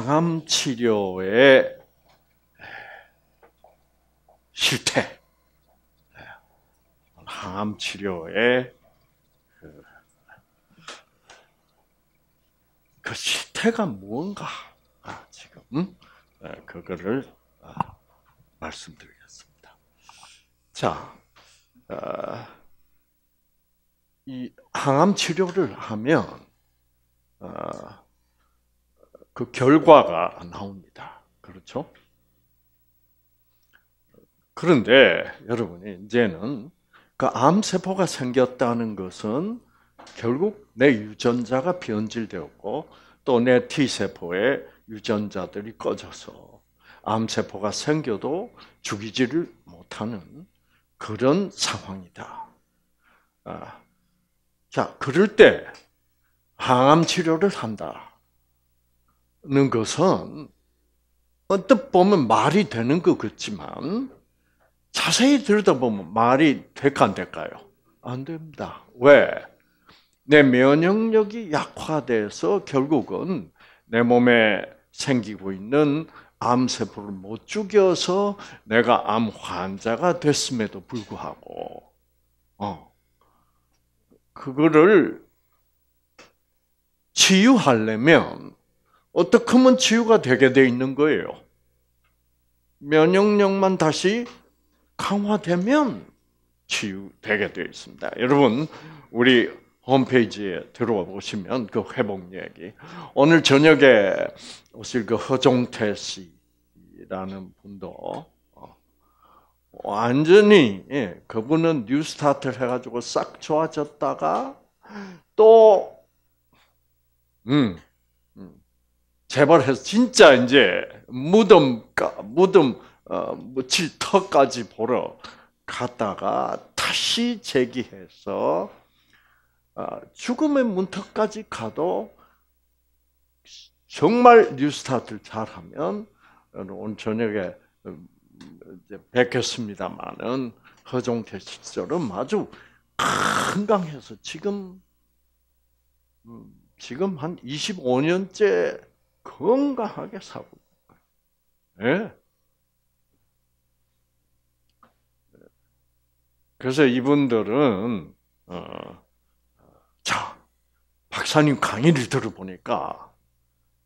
항암 치료의 실태, 항암 치료의 그, 그 실태가 무언가 아, 지금 음? 네, 그거를 아, 말씀드리겠습니다. 자, 아, 이 항암 치료를 하면 어, 그 결과가 나옵니다. 그렇죠? 그런데 여러분이 이제는 그 암세포가 생겼다는 것은 결국 내 유전자가 변질되었고 또 내 T세포의 유전자들이 꺼져서 암세포가 생겨도 죽이지를 못하는 그런 상황이다. 아, 자, 그럴 때 항암 치료를 한다. 는 것은 언뜻 보면 말이 되는 것 같지만 자세히 들여다보면 말이 될까 안 될까요? 안 됩니다. 왜? 내 면역력이 약화돼서 결국은 내 몸에 생기고 있는 암세포를 못 죽여서 내가 암 환자가 됐음에도 불구하고, 어, 그거를 치유하려면 어떻게 하면 치유가 되게 돼 있는 거예요. 면역력만 다시 강화되면 치유되게 되어 있습니다. 여러분, 우리 홈페이지에 들어와 보시면 그 회복 얘기. 오늘 저녁에 오실 그 허종태 씨라는 분도 어, 완전히 예, 그분은 뉴스타트를 해가지고 싹 좋아졌다가 또 음, 재발해서 진짜 이제 무덤 무덤 어, 묻힐 뭐 터까지 보러 갔다가 다시 재기해서 어, 죽음의 문턱까지 가도 정말 뉴스타트를 잘하면 어, 오늘 저녁에 음, 이제 뵙겠습니다만은 허종태 시절은 아주 건강해서 지금 음, 지금 한 25년째 건강하게 살고 예. 그래서 이분들은 어, 자 박사님 강의를 들어보니까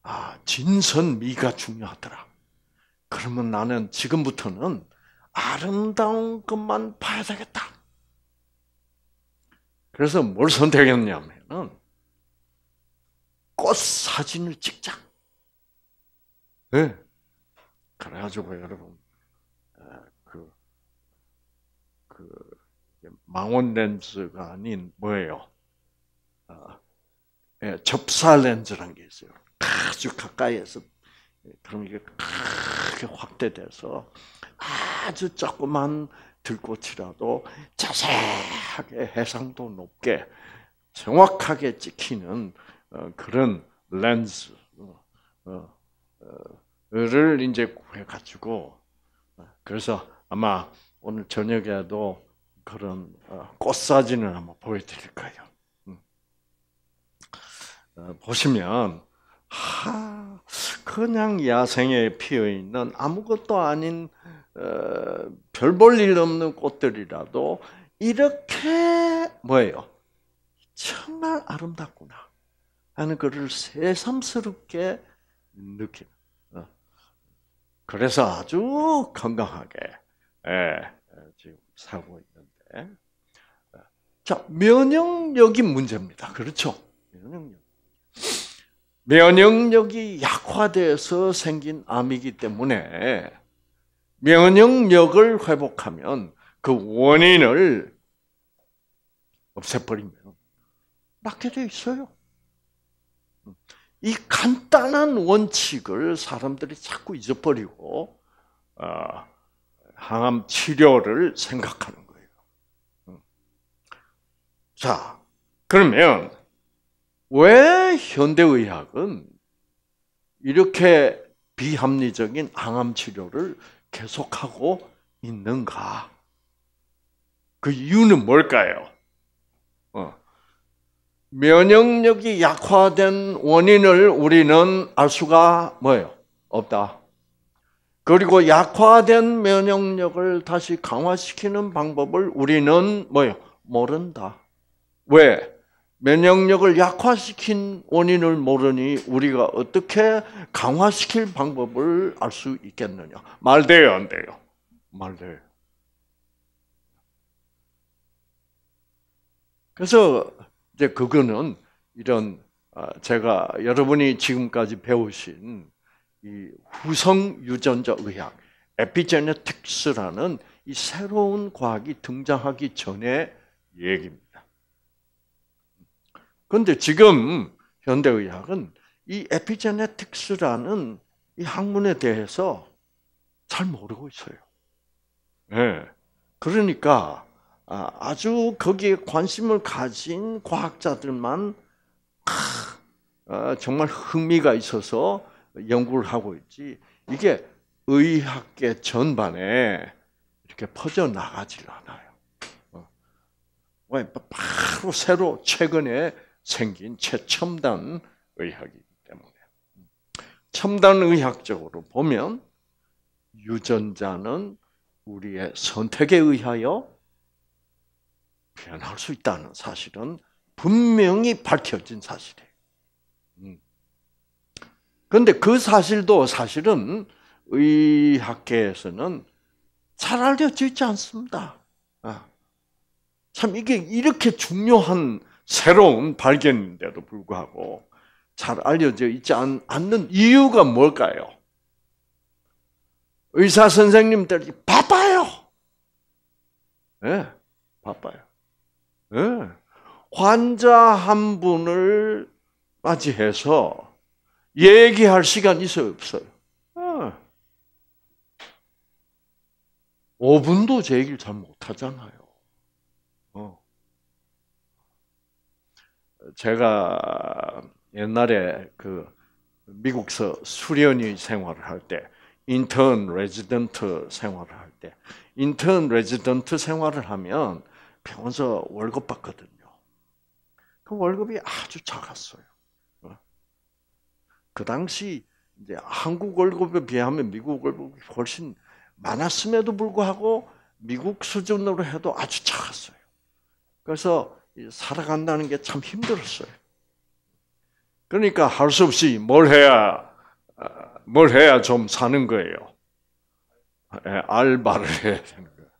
아 진선미가 중요하더라. 그러면 나는 지금부터는 아름다운 것만 봐야 되겠다. 그래서 뭘선택했냐면꽃 사진을 찍자. 네. 그래가지고 여러분, 아, 그, 그, 망원 렌즈가 아닌 뭐예요? 아, 예, 접사 렌즈라는 게 있어요. 아주 가까이에서 그럼 이게 크게 확대돼서 아주 조그만 들꽃이라도 자세하게 해상도 높게 정확하게 찍히는 어, 그런 렌즈. 어, 어를 이제 구해 가지고 어, 그래서 아마 오늘 저녁에도 그런 어, 꽃 사진을 한번 보여드릴 까요 음. 어, 보시면 하, 그냥 야생에 피어 있는 아무것도 아닌 별 볼 일 없는 꽃들이라도 이렇게 뭐예요? 정말 아름답구나 하는 것을 새삼스럽게 느낌. 어. 그래서 아주 건강하게 예, 지금 살고 있는데, 어. 자 면역력이 문제입니다. 그렇죠? 면역력. 면역력이 약화돼서 생긴 암이기 때문에 면역력을 회복하면 그 원인을 없애버리면 낫게 돼 있어요. 음. 이 간단한 원칙을 사람들이 자꾸 잊어버리고 어, 항암 치료를 생각하는 거예요. 음. 자, 그러면 왜 현대의학은 이렇게 비합리적인 항암 치료를 계속하고 있는가? 그 이유는 뭘까요? 면역력이 약화된 원인을 우리는 알 수가 뭐예요? 없다. 그리고 약화된 면역력을 다시 강화시키는 방법을 우리는 뭐예요? 모른다. 왜? 면역력을 약화시킨 원인을 모르니 우리가 어떻게 강화시킬 방법을 알 수 있겠느냐? 말 돼요, 안 돼요? 말 돼요. 그래서 이제 그거는 이런 아, 제가 여러분이 지금까지 배우신 이 후성 유전자 의학 에피제네틱스라는 이 새로운 과학이 등장하기 전에 얘기입니다. 그런데 지금 현대의학은 이 에피제네틱스라는 이 학문에 대해서 잘 모르고 있어요. 예. 네. 그러니까 아, 아주 거기에 관심을 가진 과학자들만 아, 아, 정말 흥미가 있어서 연구를 하고 있지. 이게 의학계 전반에 이렇게 퍼져 나가질 않아요. 어. 왜 바로 새로 최근에 생긴 최첨단 의학이기 때문에 첨단 의학적으로 보면 유전자는 우리의 선택에 의하여 변할 수 있다는 사실은 분명히 밝혀진 사실이에요. 음. 그런데 그 사실도 사실은 의학계에서는 잘 알려져 있지 않습니다. 아. 참 이게 이렇게 중요한 새로운 발견인데도 불구하고 잘 알려져 있지 않, 는 이유가 뭘까요? 의사 선생님들이 바빠요. 예, 네, 바빠요. 예. 환자 한 분을 맞이해서 얘기할 시간 있어요, 없어요? 5분도 예. 제 얘기를 잘 못하잖아요. 어. 제가 옛날에 그 미국서 수련의 생활을 할 때, 인턴 레지던트 생활을 할 때, 인턴 레지던트 생활을 하면 병평서 월급 받거든요. 그 월급이 아주 작았어요. 어? 그 당시 이제 한국 월급에 비하면 미국 월급이 훨씬 많았음에도 불구하고 미국 수준으로 해도 아주 작았어요. 그래서 살아간다는 게 참 힘들었어요. 그러니까 할 수 없이 뭘 해야 아, 뭘 해야 좀 사는 거예요. 예, 알바를 해야 되는 거예요.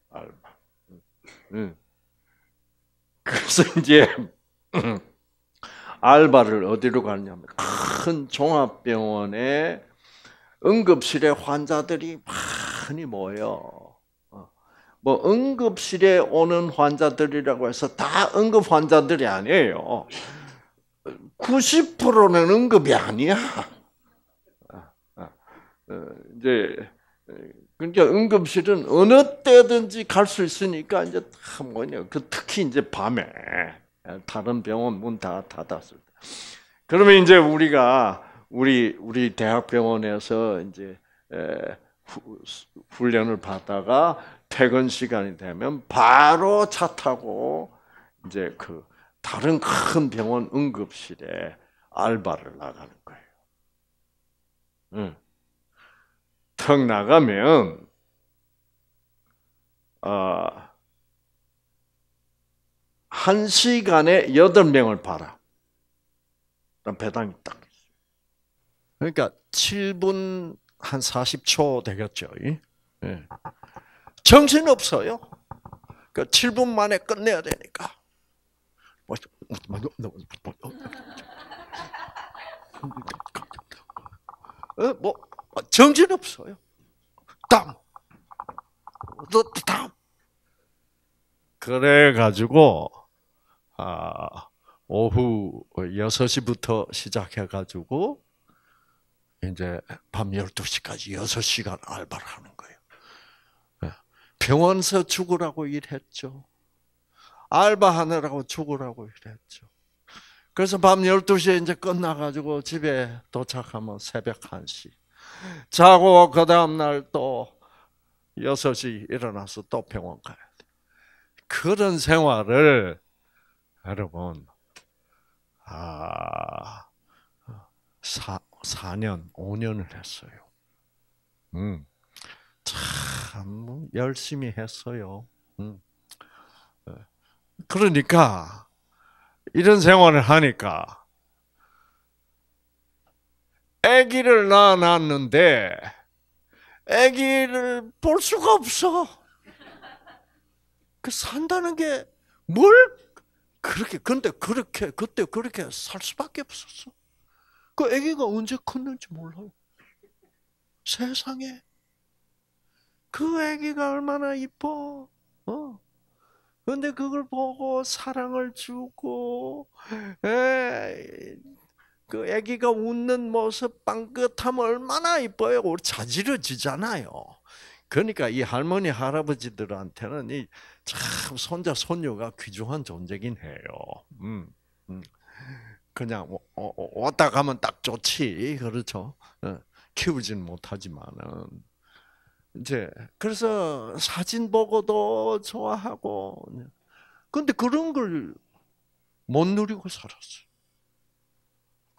알바. 그래서 이제 알바를 어디로 가냐면 큰 종합병원에 응급실에 환자들이 많이 모여. 어. 뭐 응급실에 오는 환자들이라고 해서 다 응급 환자들이 아니에요. 90%는 응급이 아니야. 어. 어. 이제 그러니까 응급실은 어느 때든지 갈 수 있으니까 이제 다 뭐냐. 그 특히 이제 밤에 다른 병원 문 다 닫았을 때. 그러면 이제 우리가 우리 우리 대학병원에서 이제 에, 후, 훈련을 받다가 퇴근 시간이 되면 바로 차 타고 이제 그 다른 큰 병원 응급실에 알바를 나가는 거예요. 응. 턱 나가면 어, 한 시간에 여덟 명을 봐라. 난 배당이 딱. 그러니까 7분 한 40초 되겠죠. 예. 정신 없어요. 그 7분 만에 끝내야 되니까. 뭐 어, 정신 없어요. 다또다 그래 가지고 아, 오후 6시부터 시작해 가지고 이제 밤 12시까지 6시간 알바를 하는 거예요. 예. 병원서 죽으라고 일했죠. 알바하느라고 죽으라고 일했죠. 그래서 밤 12시에 이제 끝나가지고 집에 도착하면 새벽 1시. 자고 그 다음날 또 6시 일어나서 또 병원 가야 돼. 그런 생활을 여러분 아 4, 4년, 5년을 했어요. 음. 참 열심히 했어요. 음. 그러니까 이런 생활을 하니까 아기를 낳아놨는데 아기를 볼 수가 없어. 그 산다는 게 뭘 그렇게 근데 그렇게 그때 그렇게 살 수밖에 없었어. 그 아기가 언제 컸는지 몰라 세상에 그 아기가 얼마나 이뻐. 어. 근데 그걸 보고 사랑을 주고 에이, 그 아기가 웃는 모습 빵긋하면 얼마나 이뻐요. 우리 자지러지잖아요. 그러니까 이 할머니 할아버지들한테는 이 참 손자 손녀가 귀중한 존재긴 해요. 음, 음. 그냥 뭐, 어, 어, 왔다 가면 딱 좋지 그렇죠. 어, 키우진 못하지만은 이제 그래서 사진 보고도 좋아하고 근데 그런 걸 못 누리고 살았어요.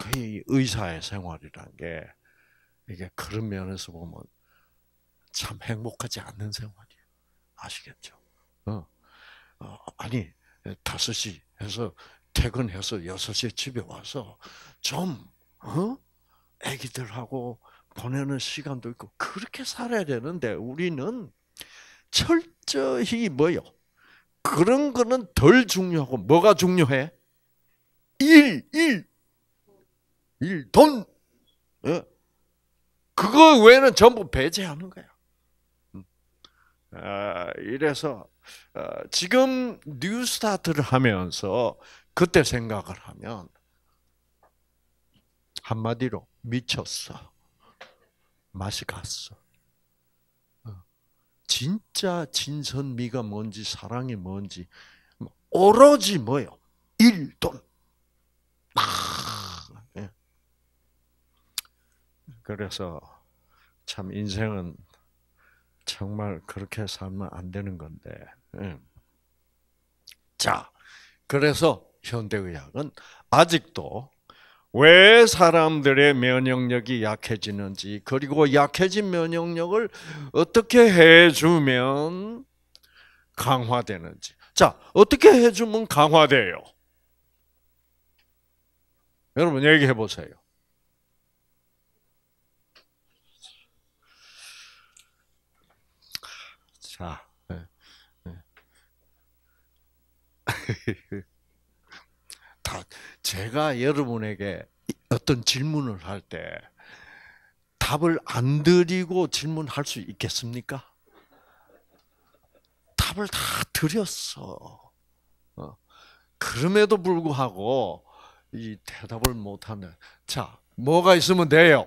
거의 의사의 생활이란 게 이게 그런 면에서 보면 참 행복하지 않는 생활이에요. 아시겠죠? 어. 어 아니, 5시 해서 퇴근해서 6시에 집에 와서 좀, 어? 애기들하고 보내는 시간도 있고, 그렇게 살아야 되는데, 우리는 철저히 뭐요? 그런 거는 덜 중요하고, 뭐가 중요해? 일, 일, 일, 돈. 어? 그거 외에는 전부 배제하는 거야. 음. 아, 이래서 아, 지금 뉴스타트를 하면서 그때 생각을 하면 한마디로 미쳤어. 맛이 갔어. 어. 진짜 진선미가 뭔지 사랑이 뭔지 뭐, 오로지 뭐요? 일돈. 아, 그래서 참 인생은 정말 그렇게 살면 안 되는 건데. 예. 자, 그래서 현대의학은 아직도 왜 사람들의 면역력이 약해지는지, 그리고 약해진 면역력을 어떻게 해주면 강화되는지. 자, 어떻게 해주면 강화돼요? 여러분, 얘기해 보세요. 아. 네. 네. 다 제가 여러분에게 어떤 질문을 할 때 답을 안 드리고 질문할 수 있겠습니까? 답을 다 드렸어. 어. 그럼에도 불구하고 이 대답을 못하는 자 뭐가 있으면 돼요?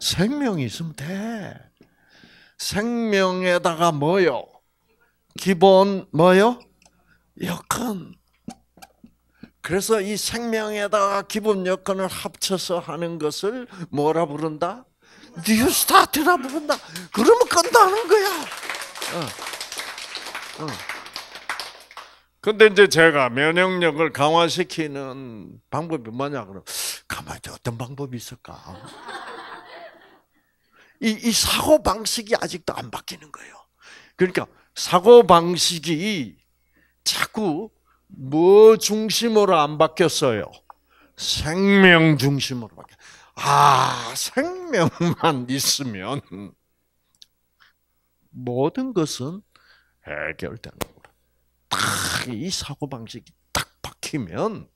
생명이 있으면 돼. 생명에다가 뭐요? 기본 뭐요? 여건. 그래서 이 생명에다가 기본 여건을 합쳐서 하는 것을 뭐라 부른다? 뉴 스타트라 부른다. 그러면 끝나는 거야. 어. 어. 이제 제가 면역력을 강화시키는 방법이 뭐냐 그럼 가만히 어떤 방법이 있을까? 이, 이 사고 방식이 아직도 안 바뀌는 거예요. 그러니까 사고 방식이 자꾸 뭐 중심으로 안 바뀌었어요. 생명 중심으로 바뀌. 아 생명만 있으면 모든 것은 해결되는구나. 딱이 사고 방식이 딱 박히면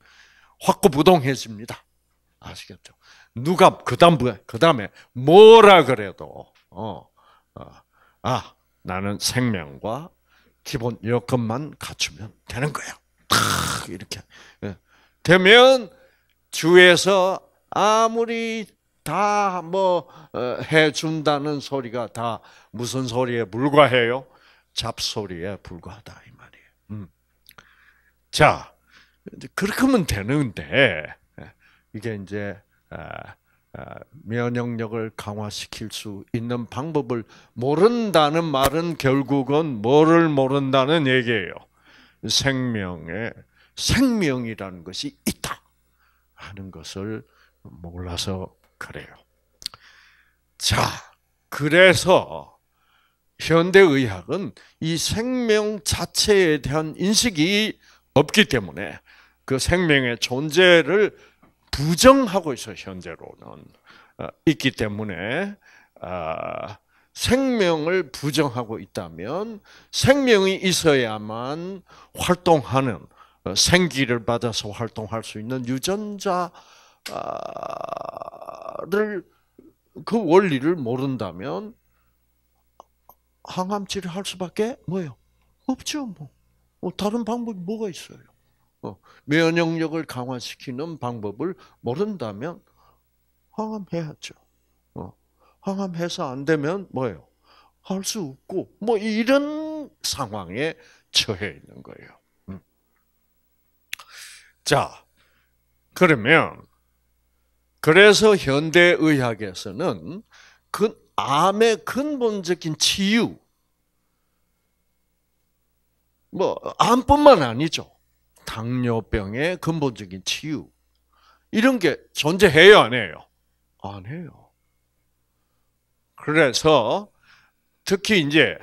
확고부동해집니다. 아시겠죠? 누가 그다음 에 그다음에 뭐라 그래도 어, 어, 아 나는 생명과 기본 여건만 갖추면 되는 거야. 탁 이렇게 예. 되면 주에서 아무리 다뭐 어, 해준다는 소리가 다 무슨 소리에 불과해요? 잡소리에 불과하다 이 말이에요. 음. 자 그렇게 하면 되는데 예, 이게 이제 아, 아, 면역력을 강화시킬 수 있는 방법을 모른다는 말은 결국은 뭐를 모른다는 얘기예요. 생명에 생명이라는 것이 있다 하는 것을 몰라서 그래요. 자, 그래서 현대 의학은 이 생명 자체에 대한 인식이 없기 때문에 그 생명의 존재를 부정하고 있어 현재로는 어, 있기 때문에 어, 생명을 부정하고 있다면 생명이 있어야만 활동하는 어, 생기를 받아서 활동할 수 있는 유전자를 그 원리를 모른다면 항암 치료할 수밖에 뭐요 없죠 뭐. 뭐. 다른 방법이 뭐가 있어요? 어, 면역력을 강화시키는 방법을 모른다면 항암해야죠. 어, 항암해서 안 되면 뭐예요? 할 수 없고 뭐 이런 상황에 처해 있는 거예요. 음. 자, 그러면 그래서 현대 의학에서는 그 암의 근본적인 치유 뭐 암뿐만 아니죠. 당뇨병의 근본적인 치유 이런 게 존재해요, 안 해요? 안 해요. 그래서 특히 이제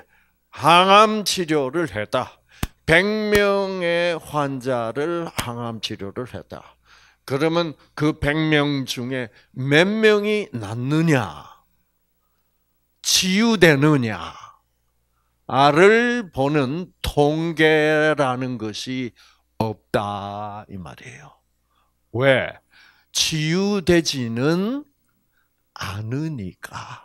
항암 치료를 했다. 100명의 환자를 항암 치료를 했다. 그러면 그 100명 중에 몇 명이 낫느냐? 치유되느냐를 보는 통계라는 것이 없다 이 말이에요. 왜? 치유되지는 않으니까.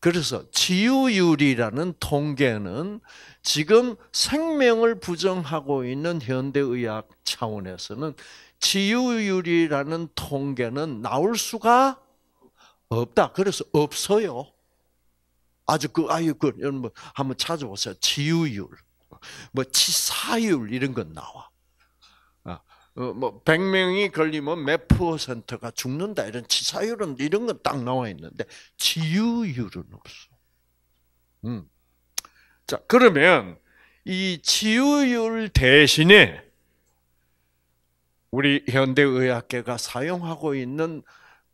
그래서 치유율이라는 통계는 지금 생명을 부정하고 있는 현대의학 차원에서는 치유율이라는 통계는 나올 수가 없다. 그래서 없어요. 아주 그 아유 그 여러분 한번 찾아보세요. 치유율. 뭐 치사율 이런 건 나와. 아, 어, 뭐 100명이 걸리면 몇 퍼센트가 죽는다 이런 치사율은 이런 건 딱 나와 있는데 치유율은 없어. 음. 자, 그러면 이 치유율 대신에 우리 현대 의학계가 사용하고 있는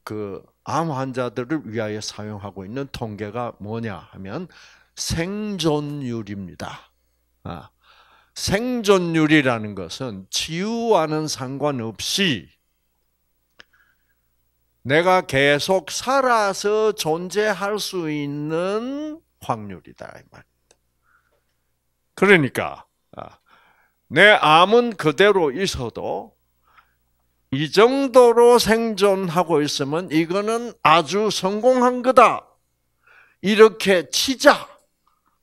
그 암 환자들을 위하여 사용하고 있는 통계가 뭐냐 하면 생존율입니다. 아, 생존율이라는 것은 치유와는 상관없이 내가 계속 살아서 존재할 수 있는 확률이다 이 말입니다. 그러니까 아, 내 암은 그대로 있어도 이 정도로 생존하고 있으면 이거는 아주 성공한 거다. 이렇게 치자.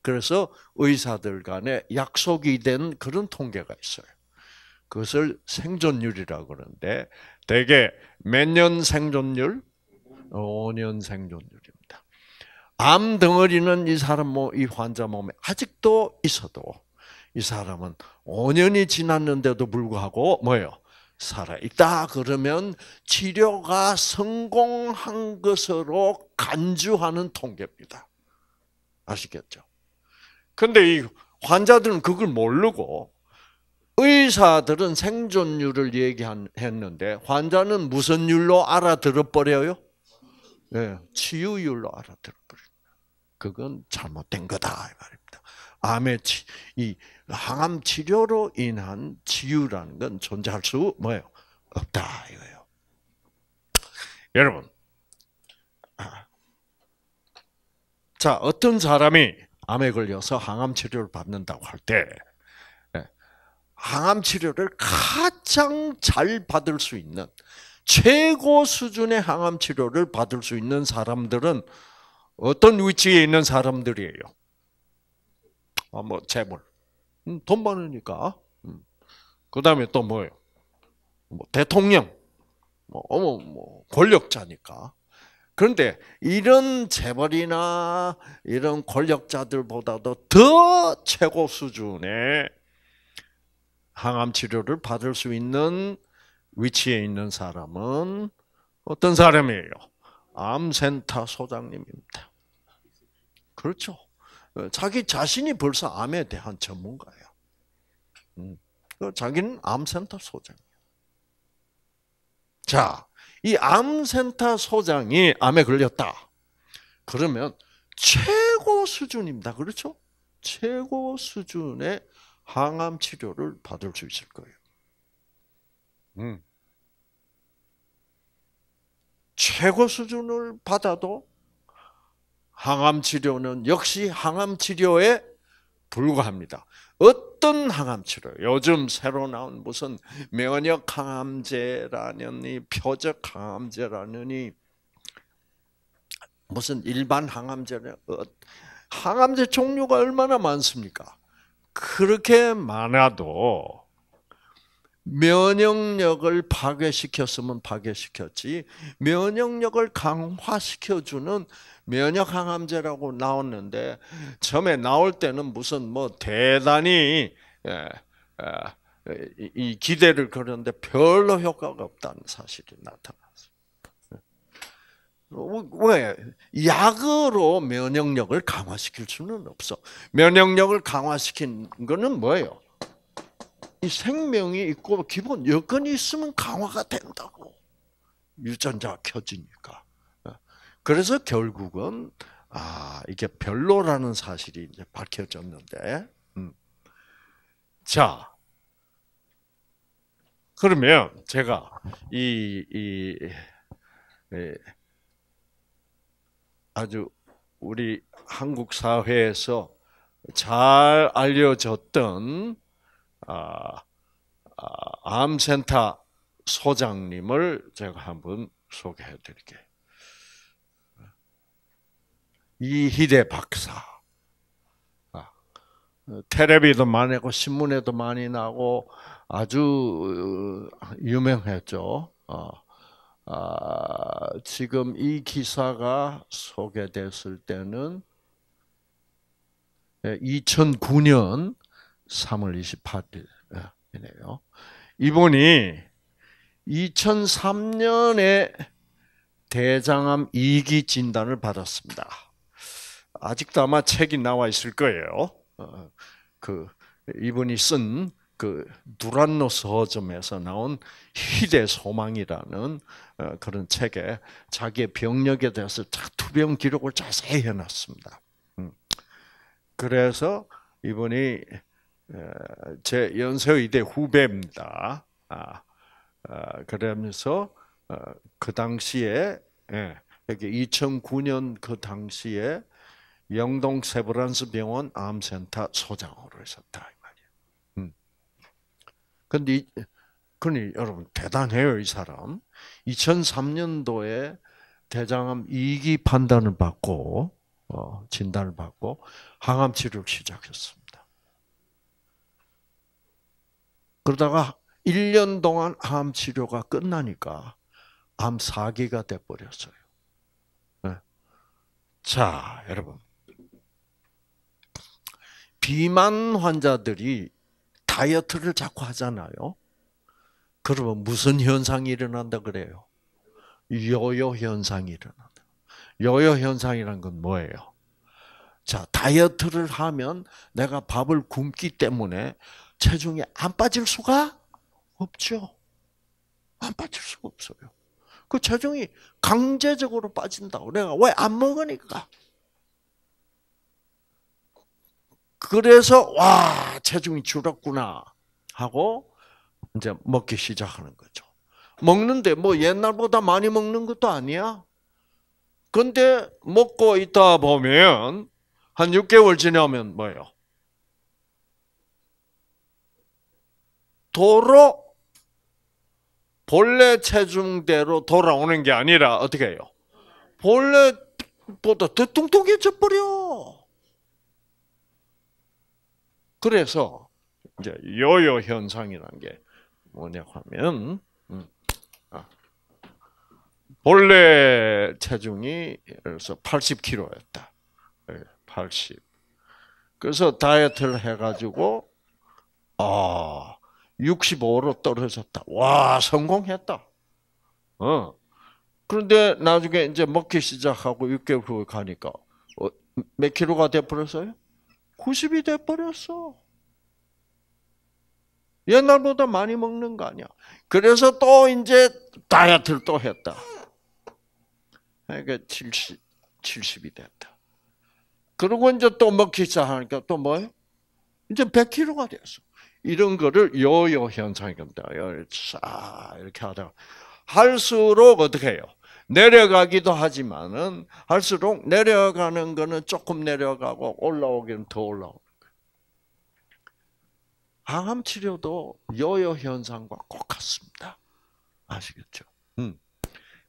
그래서 의사들 간에 약속이 된 그런 통계가 있어요. 그것을 생존율이라고 그러는데 대개 몇 년 생존율? 5년 생존율입니다. 암 덩어리는 이 사람 뭐 이 환자 몸에 아직도 있어도 이 사람은 5년이 지났는데도 불구하고 뭐예요? 살아 있다 그러면 치료가 성공한 것으로 간주하는 통계입니다. 아시겠죠? 근데 이 환자들은 그걸 모르고 의사들은 생존율을 얘기했는데 환자는 무슨 율로 알아들어 버려요? 예, 네, 치유율로 알아들어 버려요. 그건 잘못된 거다 이 말입니다. 암의 치, 이 항암 치료로 인한 치유라는 건 존재할 수 뭐예요? 없다 이거예요. 여러분, 아, 자 어떤 사람이 암에 걸려서 항암 치료를 받는다고 할 때, 예, 항암 치료를 가장 잘 받을 수 있는 최고 수준의 항암 치료를 받을 수 있는 사람들은 어떤 위치에 있는 사람들이에요? 아, 뭐 재물, 음, 돈 많으니까. 음, 그 다음에 또 뭐예요? 뭐 대통령, 뭐 어머 뭐 권력자니까. 그런데 이런 재벌이나 이런 권력자들보다도 더 최고 수준의 항암 치료를 받을 수 있는 위치에 있는 사람은 어떤 사람이에요? 암센터 소장님입니다. 그렇죠. 자기 자신이 벌써 암에 대한 전문가예요. 음, 그 자기는 암센터 소장. 자, 이 암센터 소장이 암에 걸렸다. 그러면 최고 수준입니다. 그렇죠? 최고 수준의 항암 치료를 받을 수 있을 거예요. 음. 최고 수준을 받아도 항암 치료는 역시 항암 치료에 불과합니다. 어떤 항암 치료? 요즘 새로 나온 무슨 면역 항암제라느니 표적 항암제라느니 무슨 일반 항암제냐 어, 항암제 종류가 얼마나 많습니까? 그렇게 많아도 면역력을 파괴시켰으면 파괴시켰지 면역력을 강화시켜주는 면역 항암제라고 나왔는데 처음에 나올 때는 무슨 뭐 대단히 예, 아, 이 기대를 걸었는데 별로 효과가 없다는 사실이 나타났어요. 왜 약으로 면역력을 강화시킬 수는 없어. 면역력을 강화시킨 거는 뭐예요? 이 생명이 있고 기본 여건이 있으면 강화가 된다고. 유전자 켜지니까. 그래서 결국은 아 이게 별로라는 사실이 이제 밝혀졌는데, 음. 자 그러면 제가 이, 이, 이 예, 아주 우리 한국 사회에서 잘 알려졌던 아, 아, 암센터 소장님을 제가 한번 소개해 드릴게요. 이희대 박사. 아, 테레비도 많이 하고 신문에도 많이 나고 아주 어, 유명했죠. 어, 아, 지금 이 기사가 소개됐을 때는 2009년 예, 3월 28일이네요. 이분이 2003년에 대장암 2기 진단을 받았습니다. 아직도 아마 책이 나와 있을 거예요. 어, 그 이분이 쓴 그 누란노 서점에서 나온 희대 소망이라는 어, 그런 책에 자기의 병력에 대해서 투병 기록을 자세히 해놨습니다. 음. 그래서 이분이 어, 제 연세의대 후배입니다. 아, 아, 그러면서 그 당시에 여기 예, 2009년 그 당시에 영동 세브란스 병원 암센터 소장으로 있었다 이 말이야. 음. 근데 그니 여러분 대단해요 이 사람. 2003년도에 대장암 2기 판단을 받고 어, 진단을 받고 항암 치료를 시작했습니다. 그러다가 1년 동안 암 치료가 끝나니까 암 4기가 돼 버렸어요. 네. 자, 여러분 비만 환자들이 다이어트를 자꾸 하잖아요. 그러면 무슨 현상이 일어난다 그래요? 요요 현상이 일어난다. 요요 현상이란 건 뭐예요? 자, 다이어트를 하면 내가 밥을 굶기 때문에 체중이 안 빠질 수가 없죠. 안 빠질 수가 없어요. 그 체중이 강제적으로 빠진다고. 내가 왜 안 먹으니까. 그래서 와 체중이 줄었구나 하고 이제 먹기 시작하는 거죠. 먹는데 뭐 옛날보다 많이 먹는 것도 아니야. 근데 먹고 있다 보면 한 6개월 지나면 뭐예요? 도로 본래 체중대로 돌아오는 게 아니라 어떻게 해요? 본래보다 더 뚱뚱해져 버려. 그래서 이제 요요 현상이라는 게 뭐냐 하면 음, 아, 본래 체중이 그래서 80kg였다. 80. 그래서 다이어트를 해가지고 아 65로 떨어졌다. 와 성공했다. 어. 그런데 나중에 이제 먹기 시작하고 6개월 후에 가니까 어, 몇 킬로가 돼버렸어요? 90이 돼버렸어. 옛날보다 많이 먹는 거 아니야. 그래서 또 이제 다이어트를 또 했다. 그러니까 70, 70이 됐다. 그러고 이제 또 먹기 시작하니까 또 뭐예요? 이제 100kg가 됐어. 이런 거를 요요 현상입니다. 이렇게 하다가 할수록 어떻게 해요? 내려가기도 하지만은 할수록 내려가는 거는 조금 내려가고 올라오기는 더 올라오는 거예요. 암 치료도 요요 현상과 꼭 같습니다. 아시겠죠? 음.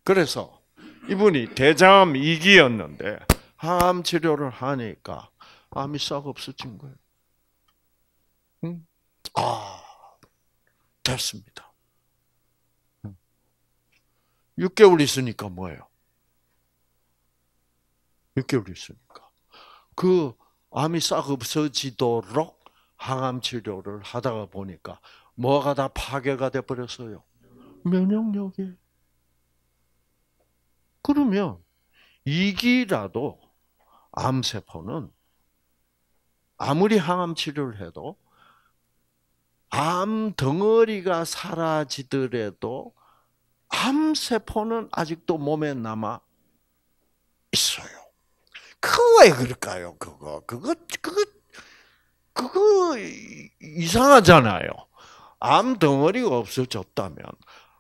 그래서 이분이 대장암 2기였는데 항암 치료를 하니까 암이 싹 없어진 거예요. 음? 아, 됐습니다. 6개월 있으니까 뭐예요? 6개월 있으니까. 그 암이 싹 없어지도록 항암 치료를 하다가 보니까 뭐가 다 파괴가 돼 버렸어요. 면역력이. 그러면 이기라도 암 세포는 아무리 항암 치료를 해도 암 덩어리가 사라지더라도 암세포는 아직도 몸에 남아 있어요. 그 왜 그럴까요? 그거 그거 그거 그거 이상하잖아요. 암 덩어리가 없어졌다면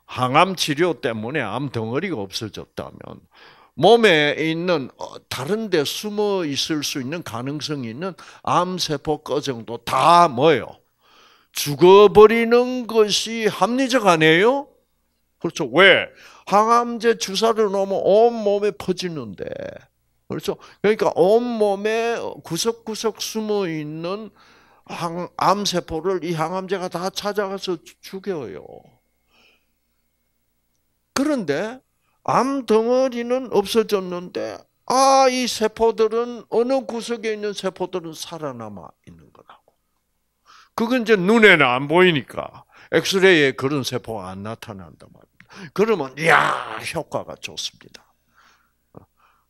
항암 치료 때문에 암 덩어리가 없어졌다면 몸에 있는 어, 다른 데 숨어 있을 수 있는 가능성이 있는 암 세포 꺼정도 다뭐요 죽어버리는 것이 합리적 아니에요? 그렇죠. 왜? 항암제 주사를 넣으면 온몸에 퍼지는데. 그렇죠. 그러니까 온몸에 구석구석 숨어 있는 항, 암세포를 이 항암제가 다 찾아가서 죽여요. 그런데 암 덩어리는 없어졌는데 아, 이 세포들은 어느 구석에 있는 세포들은 살아남아 있는 거라고. 그건 이제 눈에는 안 보이니까 엑스레이에 그런 세포가 안 나타난단 말이에요. 그러면 야 효과가 좋습니다.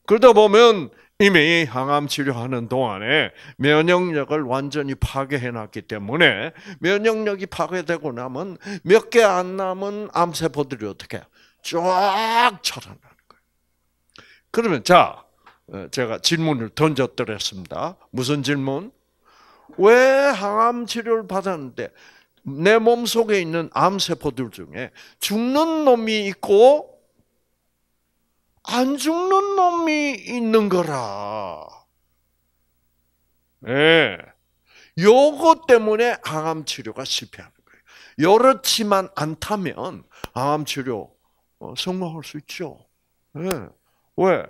그러다 보면 이미 항암 치료하는 동안에 면역력을 완전히 파괴해놨기 때문에 면역력이 파괴되고 나면 몇 개 안 남은 암세포들이 어떻게 쫙 자라나는 거예요. 그러면 자 어, 제가 질문을 던졌더랬습니다. 무슨 질문? 왜 항암 치료를 받았는데 내 몸속에 있는 암세포들 중에 죽는 놈이 있고 안 죽는 놈이 있는 거라. 예. 요거 때문에 항암 치료가 실패하는 거예요. 이렇지만 않다면 항암 치료 어, 성공할 수 있죠. 예. 왜?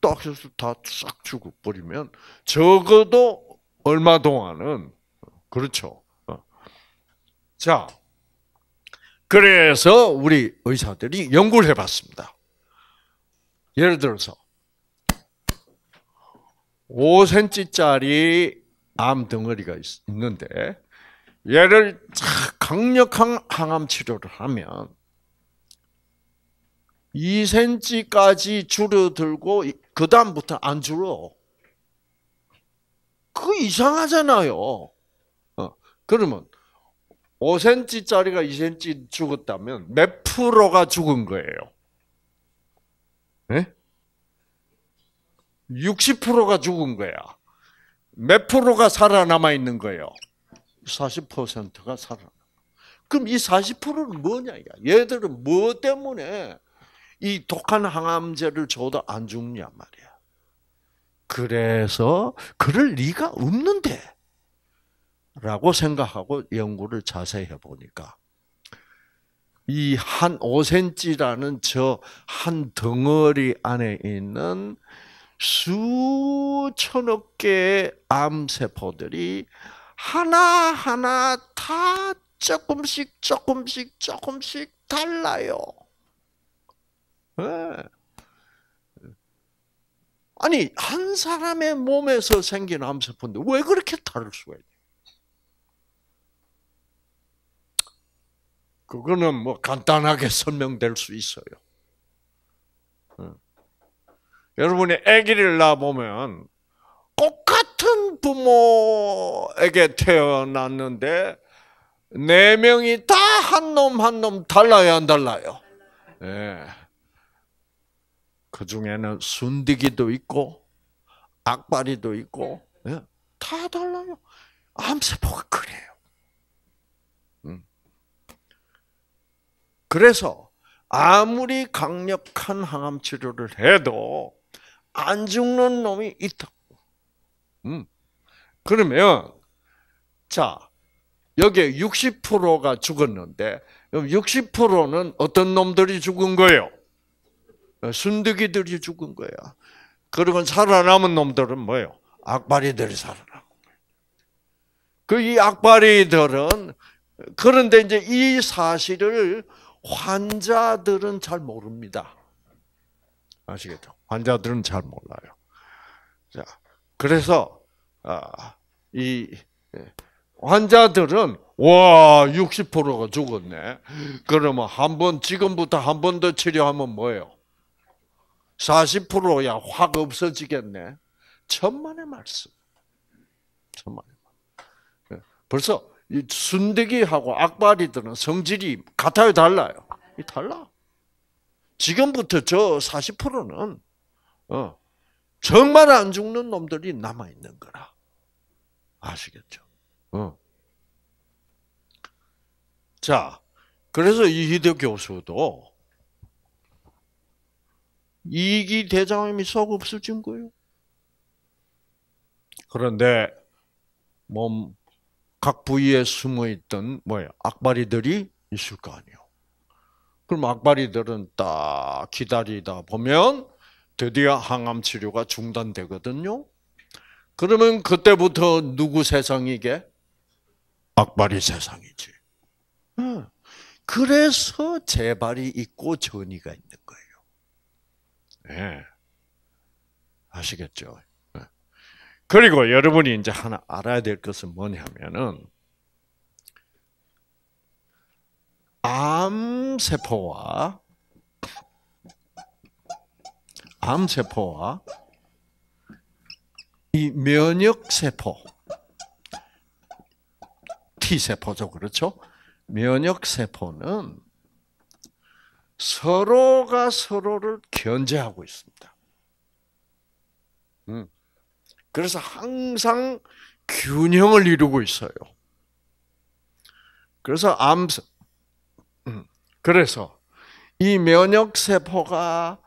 딱 해서 다싹 죽어버리면 적어도 얼마 동안은 그렇죠. 자, 그래서 우리 의사들이 연구를 해봤습니다. 예를 들어서 5cm짜리 암 덩어리가 있는데 얘를 강력한 항암 치료를 하면 2cm까지 줄어들고 그 다음부터 안 줄어. 그 이상하잖아요. 어, 그러면 5cm짜리가 2cm 죽었다면 몇 프로가 죽은 거예요? 네? 예? 60%가 죽은 거야. 몇 프로가 살아남아 있는 거예요? 40%가 살아남. 그럼 이 40%는 뭐냐? 얘들은 뭐 때문에 이 독한 항암제를 줘도 안 죽냐 말이야. 그래서 그럴 리가 없는데. 라고 생각하고 연구를 자세히 해보니까 이 한 5cm라는 저 한 덩어리 안에 있는 수천억 개의 암세포들이 하나하나 다 조금씩 조금씩 조금씩 달라요. 예. 아니 한 사람의 몸에서 생긴 암세포인데 왜 그렇게 다를 수가 있냐? 그거는 뭐 간단하게 설명될 수 있어요. 어. 여러분이 아기를 낳아보면 꼭 같은 부모에게 태어났는데 네 명이 다 한 놈 한 놈 달라요 안 달라요? 예. 네. 그 중에는 순디기도 있고 악바리도 있고 네. 다 달라요. 암세포가 그래요. 그래서 아무리 강력한 항암 치료를 해도 안 죽는 놈이 있다. 음. 그러면 자 여기에 60%가 죽었는데 그럼 60%는 어떤 놈들이 죽은 거예요? 어, 순득이들이 죽은 거야. 그러면 살아남은 놈들은 뭐예요? 악바리들이 살아남은 거예요. 그이 악바리들은 그런데 이제 이 사실을 환자들은 잘 모릅니다. 아시겠죠? 환자들은 잘 몰라요. 자, 그래서 아, 이 예, 환자들은 와 60%가 죽었네. 그러면 한 번 지금부터 한 번 더 치료하면 뭐예요? 40%야 확 없어지겠네. 천만의 말씀. 천만의 말씀. 예, 벌써 순대기하고 악바리들은 성질이 같아요, 달라요? 이 달라. 지금부터 저 40%는 어, 정말 안 죽는 놈들이 남아 있는 거라. 아시겠죠? 어. 자, 그래서 이희대 교수도 이기 대장님이 속 없을 증거예요. 그런데 몸각 부위에 숨어 있던 뭐예요? 악바리들이 있을 거 아니에요. 그럼 악바리들은 딱 기다리다 보면 드디어 항암 치료가 중단되거든요. 그러면 그때부터 누구 세상이게? 악바리 세상이지. 예. 그래서 재발이 있고 전이가 있는 거예요. 예. 네. 아시겠죠? 그리고 여러분이 이제 하나 알아야 될 것은 뭐냐면은 암세포와 암세포와 이 면역세포 T세포죠. 그렇죠? 면역세포는 서로가 서로를 견제하고 있습니다. 음. 그래서 항상 균형을 이루고 있어요. 그래서 암, 음, 그래서 이 면역 세포가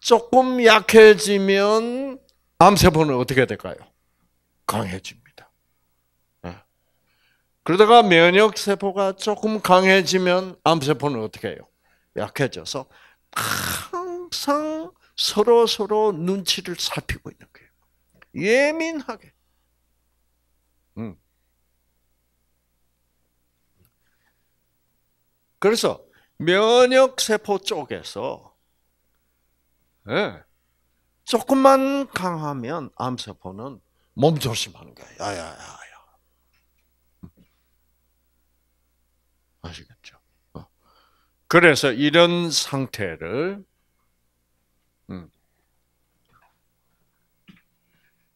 조금 약해지면 암 세포는 어떻게 될까요? 강해집니다. 예. 그러다가 면역 세포가 조금 강해지면 암 세포는 어떻게 해요? 약해져서 항상 서로 서로 눈치를 살피고 있는. 예민하게. 음. 그래서 면역 세포 쪽에서 예, 조금만 강하면 암 세포는 몸 조심하는 거 야야야야. 음. 아시겠죠? 어. 그래서 이런 상태를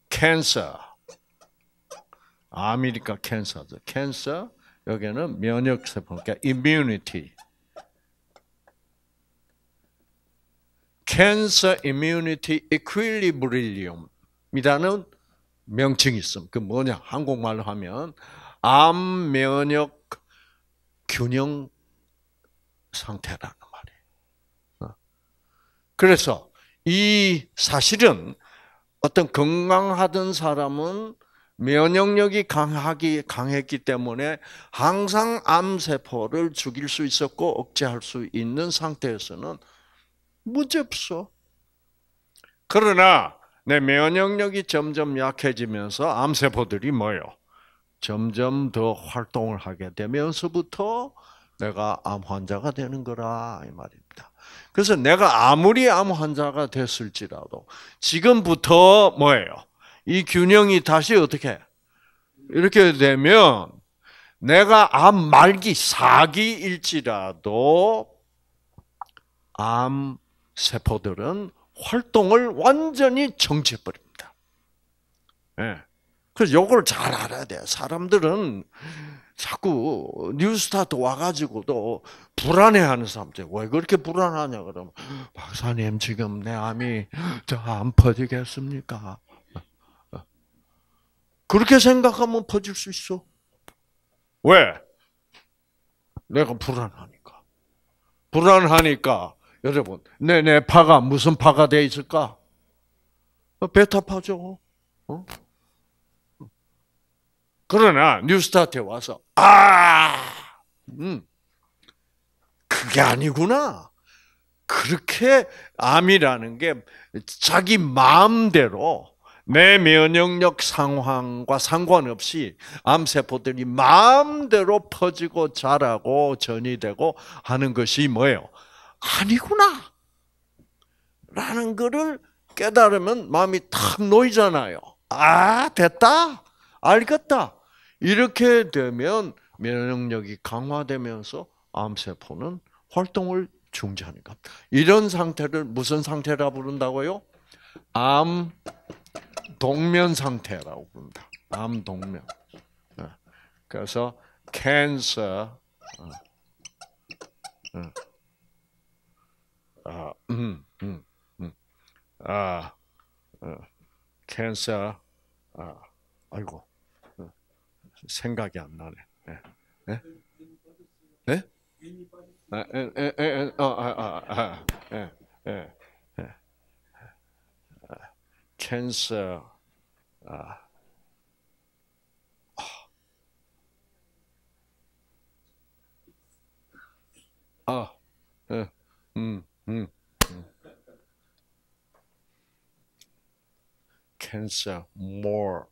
캔서. 아메리카 캔서죠. 캔서 여기는 면역 세포, 그러니까 immunity. Cancer Immunity Equilibrium이라는 명칭이 있습니다. 그 뭐냐? 한국말로 하면 암 면역 균형 상태라는 말이에요. 어. 그래서 이 사실은 어떤 건강하던 사람은 면역력이 강하기, 강했기 때문에 항상 암세포를 죽일 수 있었고 억제할 수 있는 상태에서는 무접소. 그러나 내 면역력이 점점 약해지면서 암세포들이 뭐요? 점점 더 활동을 하게 되면서부터 내가 암 환자가 되는 거라 이 말입니다. 그래서 내가 아무리 암 환자가 됐을지라도 지금부터 뭐예요? 이 균형이 다시 어떻게 이렇게 되면 내가 암 말기 사기일지라도암 세포들은 활동을 완전히 정지해 버립니다. 예. 그래서 요걸 잘 알아야 돼. 사람들은 자꾸 뉴스타트 와가지고도 불안해하는 사람들 왜 그렇게 불안하냐 그러면 박사님 지금 내 암이 저안 퍼지겠습니까? 그렇게 생각하면 퍼질 수 있어. 왜? 내가 불안하니까. 불안하니까 여러분 내 내 파가 무슨 파가 돼 있을까? 베타파죠. 어? 어? 그러나 뉴스타트에 와서 아, 음, 그게 아니구나. 그렇게 암이라는 게 자기 마음대로 내 면역력 상황과 상관없이 암세포들이 마음대로 퍼지고 자라고 전이되고 하는 것이 뭐예요? 아니구나! 라는 것을 깨달으면 마음이 탁 놓이잖아요. 아, 됐다! 알겠다! 이렇게 되면 면역력이 강화되면서 암세포는 활동을 중지하니까. 이런 상태를 무슨 상태라 부른다고요? 암 동면 상태라고 부른다. 암 동면. 네. 그래서 cancer 어. 네. 아, 음, 음, 음. 아, 어, 캔서, 아, 아이고, 생각이 안 나네. 네? 네? 네? 아, 아, 아, 아. 예, 예, 예. 아, 캔서 아, 아, 예, 음, 음, 음. 캔서 more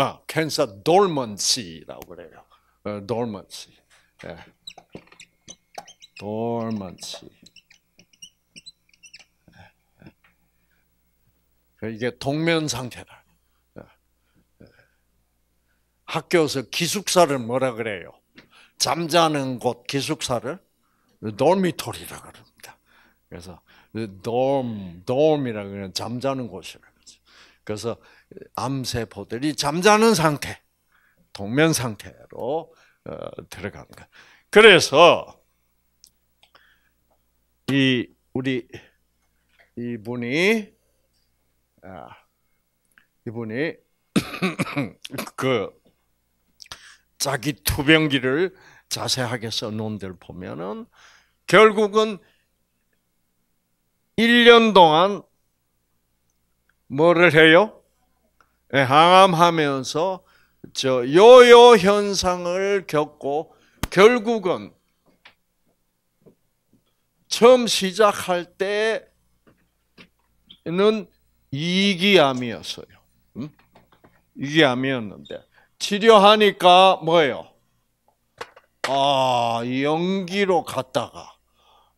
아, 캔서 dormancy라고 그래요. 어, dormancy. 예. dormancy. 예. 예. 이게 동면 상태다. 예. 학교에서 기숙사를 뭐라 그래요? 잠자는 곳 기숙사를 dormitory라 그럽니다. 그래서 dorm, dorm이라 그러 잠자는 곳이라 그러죠. 그래서 암세포들이 잠자는 상태, 동면 상태로 어, 들어가는 거. 그래서 이 우리 이분이 아, 이분이 그 자기 투병기를 자세하게 써놓은 데를 보면은 결국은 1년 동안 뭐를 해요? 예, 항암하면서 저 요요 현상을 겪고 결국은 처음 시작할 때는 이기암이었어요. 음? 이기암이었는데 치료하니까 뭐예요? 아 연기로 갔다가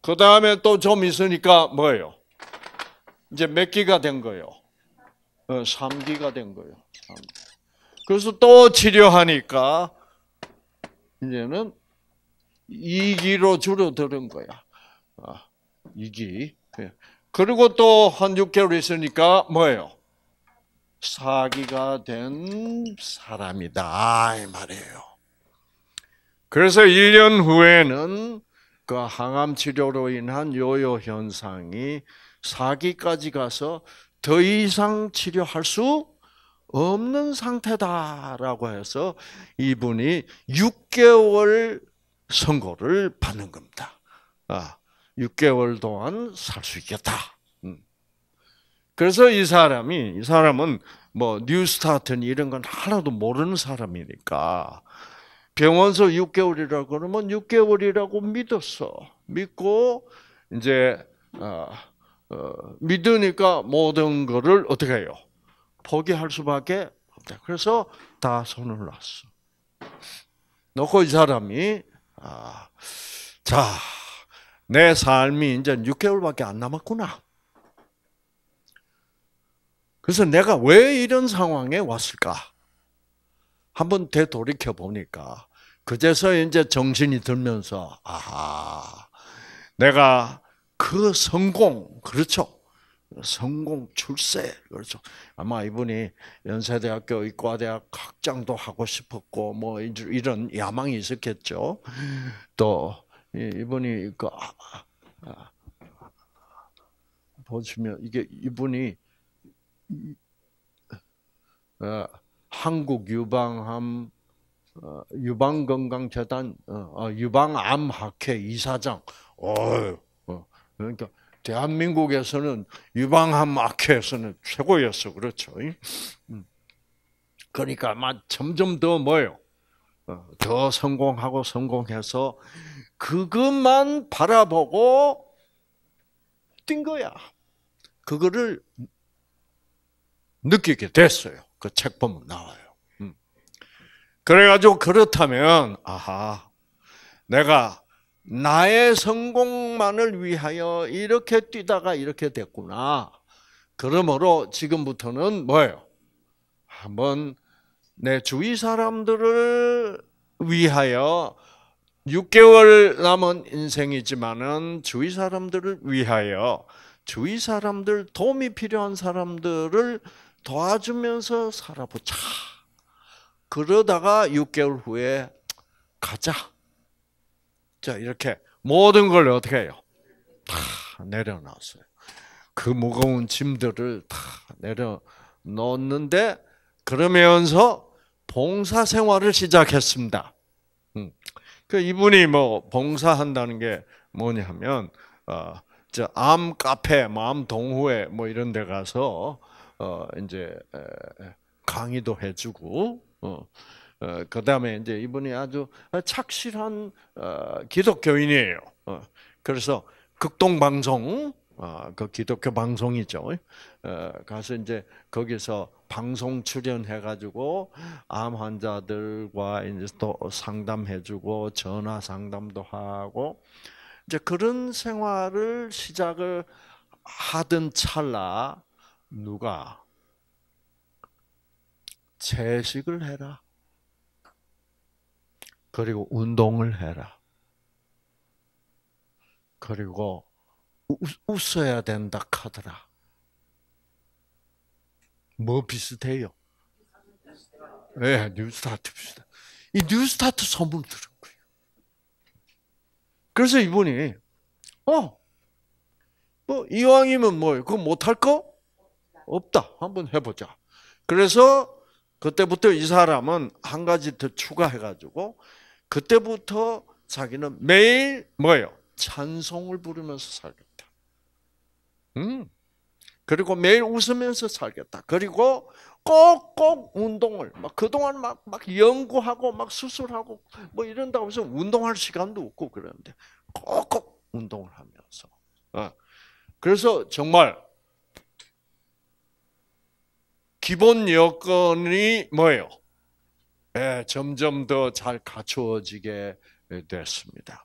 그 다음에 또 좀 있으니까 뭐예요? 이제 몇 기가 된 거예요? 3기가 어, 된 거예요. 그래서 또 치료하니까 이제는 2기로 줄어드는 거야. 2기. 아, 예. 그리고 또 한 6개월 있으니까 뭐예요? 사기가 된 사람이다. 이 말이에요. 그래서 1년 후에는 그 항암 치료로 인한 요요 현상이 사기까지 가서 더 이상 치료할 수 없는 상태다라고 해서 이분이 6개월 선고를 받는 겁니다. 아, 6개월 동안 살 수 있겠다. 음. 그래서 이 사람이 이 사람은 뭐 뉴스타트니 이런 건 하나도 모르는 사람이니까 병원서 6개월이라고 그러면 6개월이라고 믿었어. 믿고 이제 어, 어, 믿으니까 모든 것을 어떻게 해요? 포기할 수밖에 없다. 그래서 다 손을 놨어. 놓고 이 사람이 아, 자, 내 삶이 이제 6개월밖에 안 남았구나. 그래서 내가 왜 이런 상황에 왔을까? 한번 되돌이켜 보니까 그제서 이제 정신이 들면서 아하, 내가 그 성공, 그렇죠. 성공 출세 그렇죠. 아마 이분이 연세대학교 의과대학 학장도 하고 싶었고 뭐 이런 야망이 있었겠죠. 또 이분이 그 아, 아, 보시면 이게 이분이 어, 한국 유방암 어, 유방건강재단 어, 어 유방암학회 이사장. 어 그러니까 대한민국에서는 유방암 마켓에서는 최고였어. 그렇죠. 그러니까 막 점점 더 뭐요? 어, 더 성공하고 성공해서 그것만 바라보고 뛴 거야. 그거를 느끼게 됐어요. 그 책 보면 나와요. 그래가지고 그렇다면 아하 내가 나의 성공만을 위하여 이렇게 뛰다가 이렇게 됐구나. 그러므로 지금부터는 뭐예요? 한번 내 주위 사람들을 위하여 6개월 남은 인생이지만은 주위 사람들을 위하여 주위 사람들 도움이 필요한 사람들을 도와주면서 살아보자. 그러다가 6개월 후에 가자. 자, 이렇게 모든 걸 어떻게 해요? 다 내려놨어요. 그 무거운 짐들을 다 내려놓는데 그러면서 봉사 생활을 시작했습니다. 음. 그 이분이 뭐 봉사한다는 게 뭐냐면 어, 저암 카페, 마 뭐 동호회 뭐 이런 데 가서 어 이제 강의도 해주고 어 어, 그 다음에 이제 이분이 아주 착실한 어, 기독교인이에요. 어, 그래서 극동방송, 어, 그 기독교 방송이죠. 어, 가서 이제 거기서 방송 출연해가지고 암 환자들과 이제 또 상담해주고 전화 상담도 하고 이제 그런 생활을 시작을 하던 찰나 누가 채식을 해라. 그리고 운동을 해라. 그리고 웃어야 된다 카더라. 뭐 비슷해요? 예, 네, 뉴스타트 비슷해. 이 뉴스타트 선물 들은 거예요. 그래서 이분이 어, 뭐 이왕이면 뭐 그거 못할 거 없다. 한번 해보자. 그래서 그때부터 이 사람은 한 가지 더 추가해가지고 그때부터 자기는 매일 뭐예요? 찬송을 부르면서 살겠다. 음. 그리고 매일 웃으면서 살겠다. 그리고 꼭꼭 운동을 막 그동안 막 막 연구하고 막 수술하고 뭐 이런다고 해서 운동할 시간도 없고 그러는데 꼭꼭 운동을 하면서. 어. 그래서 정말 기본 여건이 뭐예요? 예, 점점 더 잘 갖추어지게 됐습니다.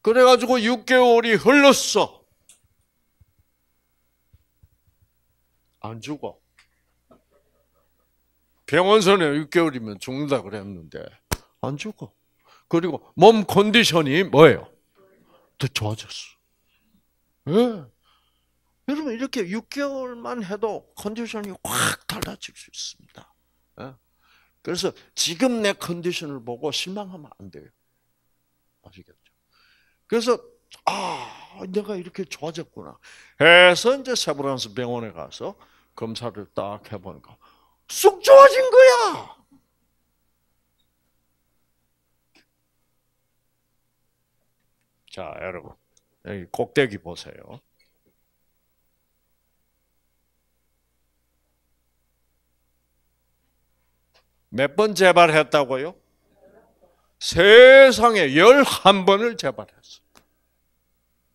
그래가지고 6개월이 흘렀어. 안 죽어. 병원선에 6개월이면 죽는다 그랬는데 안 죽어. 그리고 몸 컨디션이 뭐예요? 더 좋아졌어. 네. 여러분 이렇게 6개월만 해도 컨디션이 확 달라질 수 있습니다. 어? 그래서 지금 내 컨디션을 보고 실망하면 안 돼요. 아시겠죠? 그래서 아 내가 이렇게 좋아졌구나 해서 이제 세브란스 병원에 가서 검사를 딱 해보니까 쑥 좋아진 거야. 자 여러분 여기 꼭대기 보세요. 몇번 재발했다고요? 세상에 11번을 재발했어.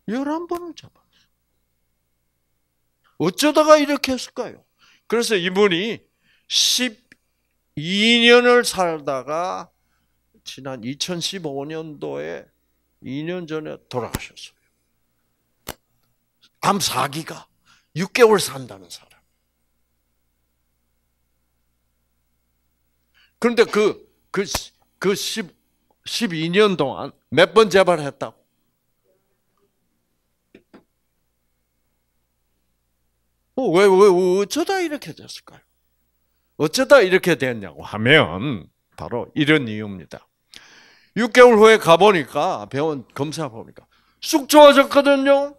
11번을 재발했어. 어쩌다가 이렇게 했을까요? 그래서 이분이 12년을 살다가 지난 2015년도에 2년 전에 돌아가셨어요. 암 4기가 6개월 산다는 사람. 그런데 그, 그, 그 10, 12년 동안 몇 번 재발했다고? 어, 왜, 왜, 어쩌다 이렇게 됐을까요? 어쩌다 이렇게 됐냐고 하면 바로 이런 이유입니다. 6개월 후에 가보니까 병원 검사 보니까 쑥 좋아졌거든요.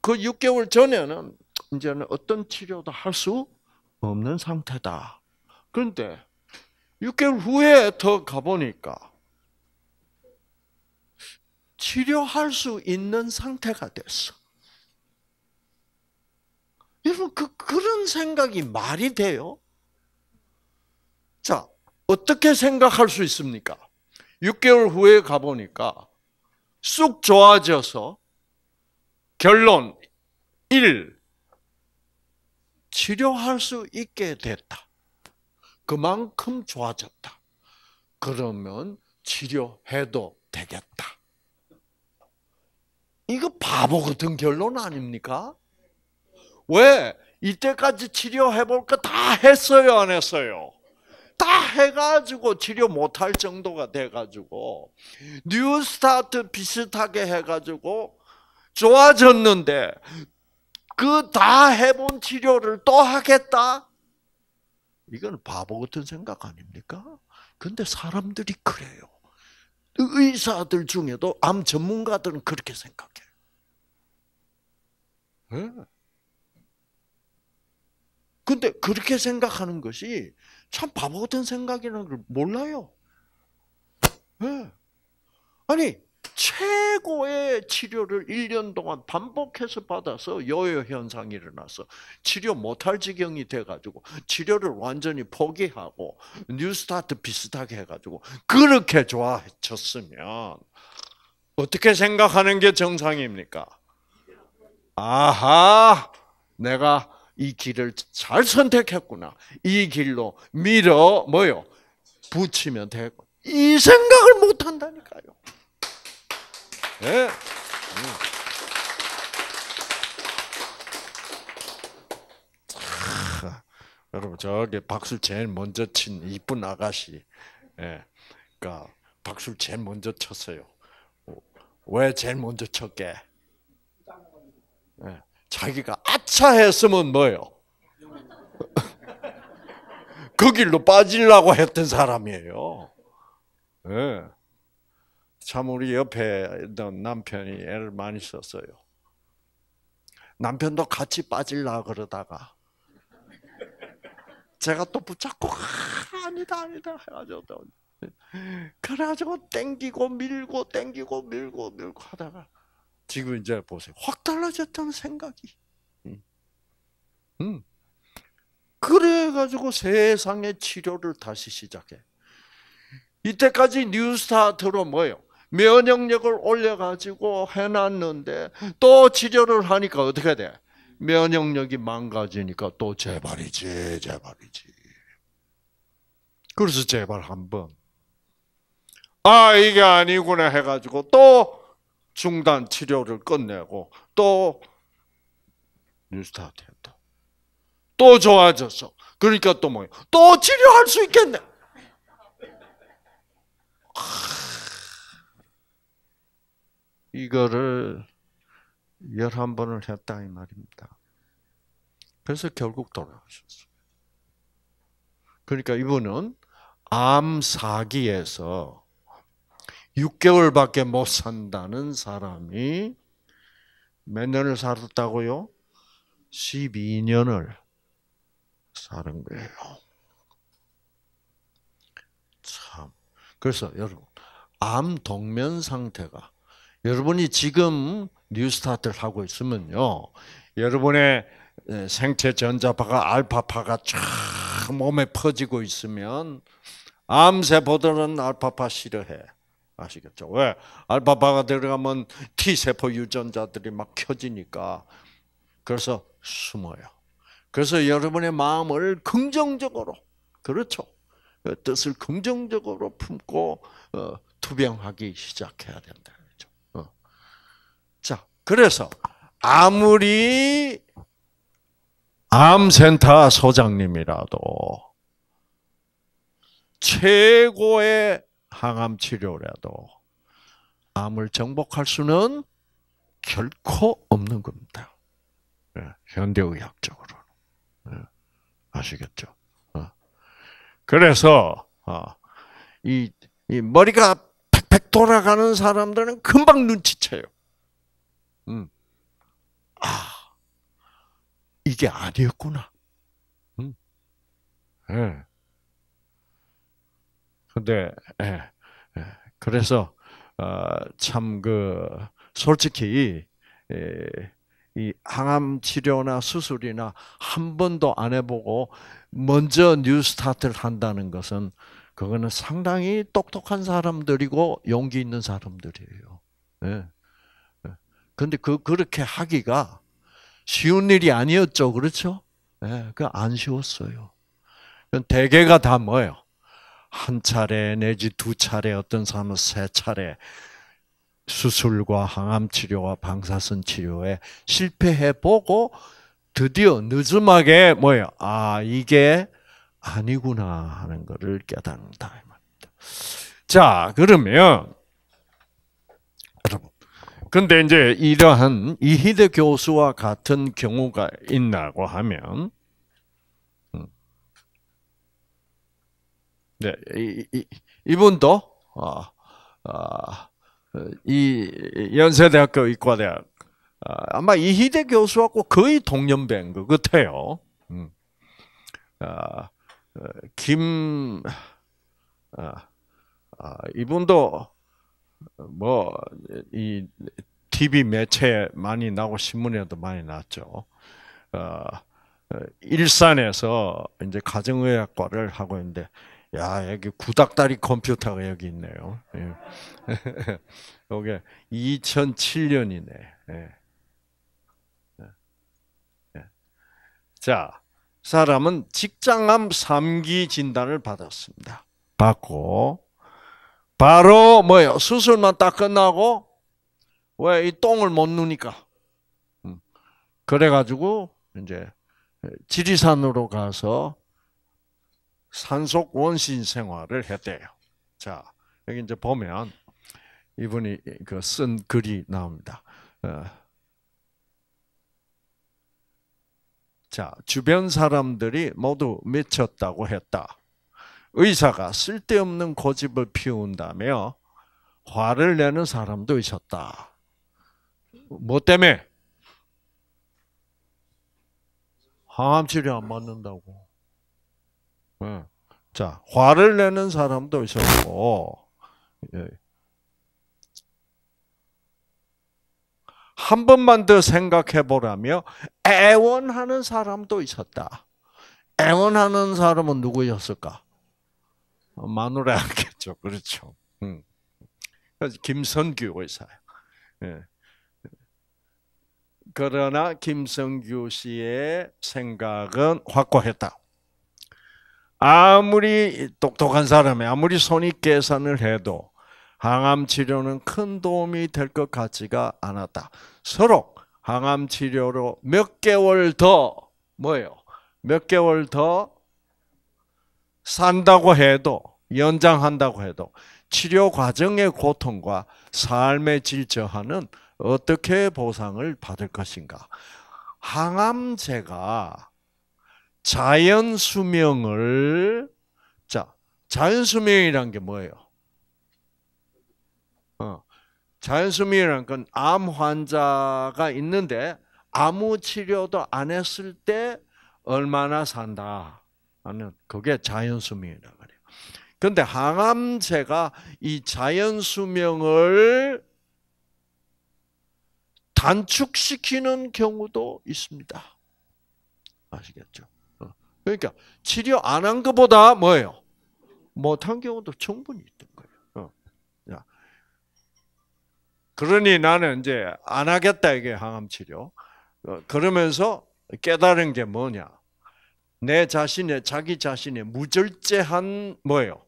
그 6개월 전에는 이제는 어떤 치료도 할 수 없는 상태다. 그런데 6개월 후에 더 가보니까 치료할 수 있는 상태가 됐어. 여러분, 그, 그런 생각이 말이 돼요? 자, 어떻게 생각할 수 있습니까? 6개월 후에 가보니까 쑥 좋아져서 결론 1. 치료할 수 있게 됐다. 그만큼 좋아졌다. 그러면 치료해도 되겠다. 이거 바보 같은 결론 아닙니까? 왜? 이때까지 치료해볼 거 다 했어요, 안 했어요? 다 해가지고 치료 못할 정도가 돼가지고, 뉴 스타트 비슷하게 해가지고, 좋아졌는데, 그 다 해본 치료를 또 하겠다? 이건 바보 같은 생각 아닙니까? 근데 사람들이 그래요. 의사들 중에도 암 전문가들은 그렇게 생각해요. 네. 근데 그렇게 생각하는 것이 참 바보 같은 생각이라는 걸 몰라요. 네. 아니, 최고의 치료를 1년 동안 반복해서 받아서 요요 현상이 일어나서 치료 못할 지경이 돼가지고 치료를 완전히 포기하고 뉴스타트 비슷하게 해가지고 그렇게 좋아졌으면 어떻게 생각하는 게 정상입니까? 아하, 내가 이 길을 잘 선택했구나. 이 길로 밀어 뭐요? 붙이면 되고 이 생각을 못 한다니까요. 네. 음. 여러분 저기 박수 제일 먼저 친 이쁜 아가씨, 예, 그러니까 박수 제일 먼저 쳤어요. 어, 왜 제일 먼저 쳤게? 예, 자기가 아차 했으면 뭐요? 그 길로 빠지려고 했던 사람이에요. 예. 참 우리 옆에 있던 남편이 애를 많이 썼어요. 남편도 같이 빠질라 그러다가 제가 또 붙잡고 아, 니다 아니다 해가지고 그래가지고 땡기고 밀고 땡기고 밀고 밀고 하다가 지금 이제 보세요 확달라졌다 생각이 음. 음. 그래가지고 세상의 치료를 다시 시작해 이때까지 뉴스타트로 뭐요 면역력을 올려가지고 해놨는데 또 치료를 하니까 어떻게 돼? 면역력이 망가지니까 또 재발이지, 재발이지. 그래서 재발 한 번. 아, 이게 아니구나 해가지고 또 중단 치료를 끝내고 또 뉴스타트 했다. 또 좋아졌어. 그러니까 또 뭐야? 또 치료할 수 있겠네. 이거를 열한 번을 했다 이 말입니다. 그래서 결국 돌아가셨어요. 그러니까 이분은 암 사기에서 6개월밖에 못 산다는 사람이 몇 년을 살았다고요? 12년을 사는 거예요. 참. 그래서 여러분, 암 동면 상태가 여러분이 지금 뉴스타트를 하고 있으면요. 여러분의 생체 전자파가 알파파가 쫙 몸에 퍼지고 있으면 암세포들은 알파파 싫어해. 아시겠죠? 왜? 알파파가 들어가면 T세포 유전자들이 막 켜지니까. 그래서 숨어요. 그래서 여러분의 마음을 긍정적으로, 그렇죠? 그 뜻을 긍정적으로 품고 어, 투병하기 시작해야 된다. 그래서 아무리 암센터 소장님이라도 최고의 항암 치료라도 암을 정복할 수는 결코 없는 겁니다. 예, 현대의학적으로 예, 아시겠죠? 어. 그래서 어, 이 머리가 팩팩 돌아가는 사람들은 금방 눈치채요. 음. 아, 이게 아니었구나. 음. 예. 근데, 예, 예. 그래서, 어, 참, 그, 솔직히, 예, 이 항암 치료나 수술이나 한 번도 안 해보고 먼저 뉴 스타트를 한다는 것은 그거는 상당히 똑똑한 사람들이고 용기 있는 사람들이에요. 예. 근데 그 그렇게 하기가 쉬운 일이 아니었죠, 그렇죠? 네, 예, 그 안 쉬웠어요. 대개가 다 뭐예요? 한 차례 내지 두 차례, 어떤 사람은 세 차례 수술과 항암 치료와 방사선 치료에 실패해 보고 드디어 늦음하게 뭐예요? 아 이게 아니구나 하는 거를 깨닫는다. 자 그러면 근데 이제 이러한 이희대 교수와 같은 경우가 있나고 하면, 음. 네, 이, 이, 이분도, 아, 아, 이 연세대학교 의과대학, 아, 어, 아마 이희대 교수하고 거의 동년배인 것 같아요. 아, 김, 아, 아, 이분도 뭐이 TV 매체에 많이 나고 신문에도 많이 났죠. 어, 어, 일산에서 이제 가정의학과를 하고 있는데 야 여기 구닥다리 컴퓨터가 여기 있네요. 이게 예. 2007년이네. 예. 예. 예. 자 사람은 직장암 3기 진단을 받았습니다. 받고 바로 뭐예요? 수술만 딱 끝나고 왜 이 똥을 못 누니까 음. 그래가지고 이제 지리산으로 가서 산속 원신 생활을 했대요. 자 여기 이제 보면 이분이 그 쓴 글이 나옵니다. 어. 자 주변 사람들이 모두 미쳤다고 했다. 의사가 쓸데없는 고집을 피운다며 화를 내는 사람도 있었다. 뭐 때문에? 항암 치료 안 맞는다고. 네. 예. 자, 화를 내는 사람도 있었고, 예. 한 번만 더 생각해 보라며 애원하는 사람도 있었다. 애원하는 사람은 누구였을까? 어, 마누라겠죠. 그렇죠. 음. 김선규 의사요. 예. 그러나 김성규 씨의 생각은 확고했다. 아무리 똑똑한 사람이 아무리 손익 계산을 해도 항암 치료는 큰 도움이 될 것 같지가 않았다. 서로 항암 치료로 몇 개월 더 뭐예요? 몇 개월 더 산다고 해도 연장한다고 해도 치료 과정의 고통과 삶의 질저하는 어떻게 보상을 받을 것인가? 항암제가 자연 수명을 자 자연 수명이란 게 뭐예요? 어, 자연 수명이란 건 암 환자가 있는데 아무 치료도 안 했을 때 얼마나 산다. 하는 그게 자연 수명이라 그래요. 근데 항암제가 이 자연 수명을 단축시키는 경우도 있습니다. 아시겠죠? 어. 그러니까 치료 안 한 것보다 뭐예요? 못한 경우도 충분히 있던 거예요. 어. 그러니 나는 이제 안 하겠다 이게 항암 치료. 어, 그러면서 깨달은 게 뭐냐? 내 자신의 자기 자신의 무절제한 뭐예요?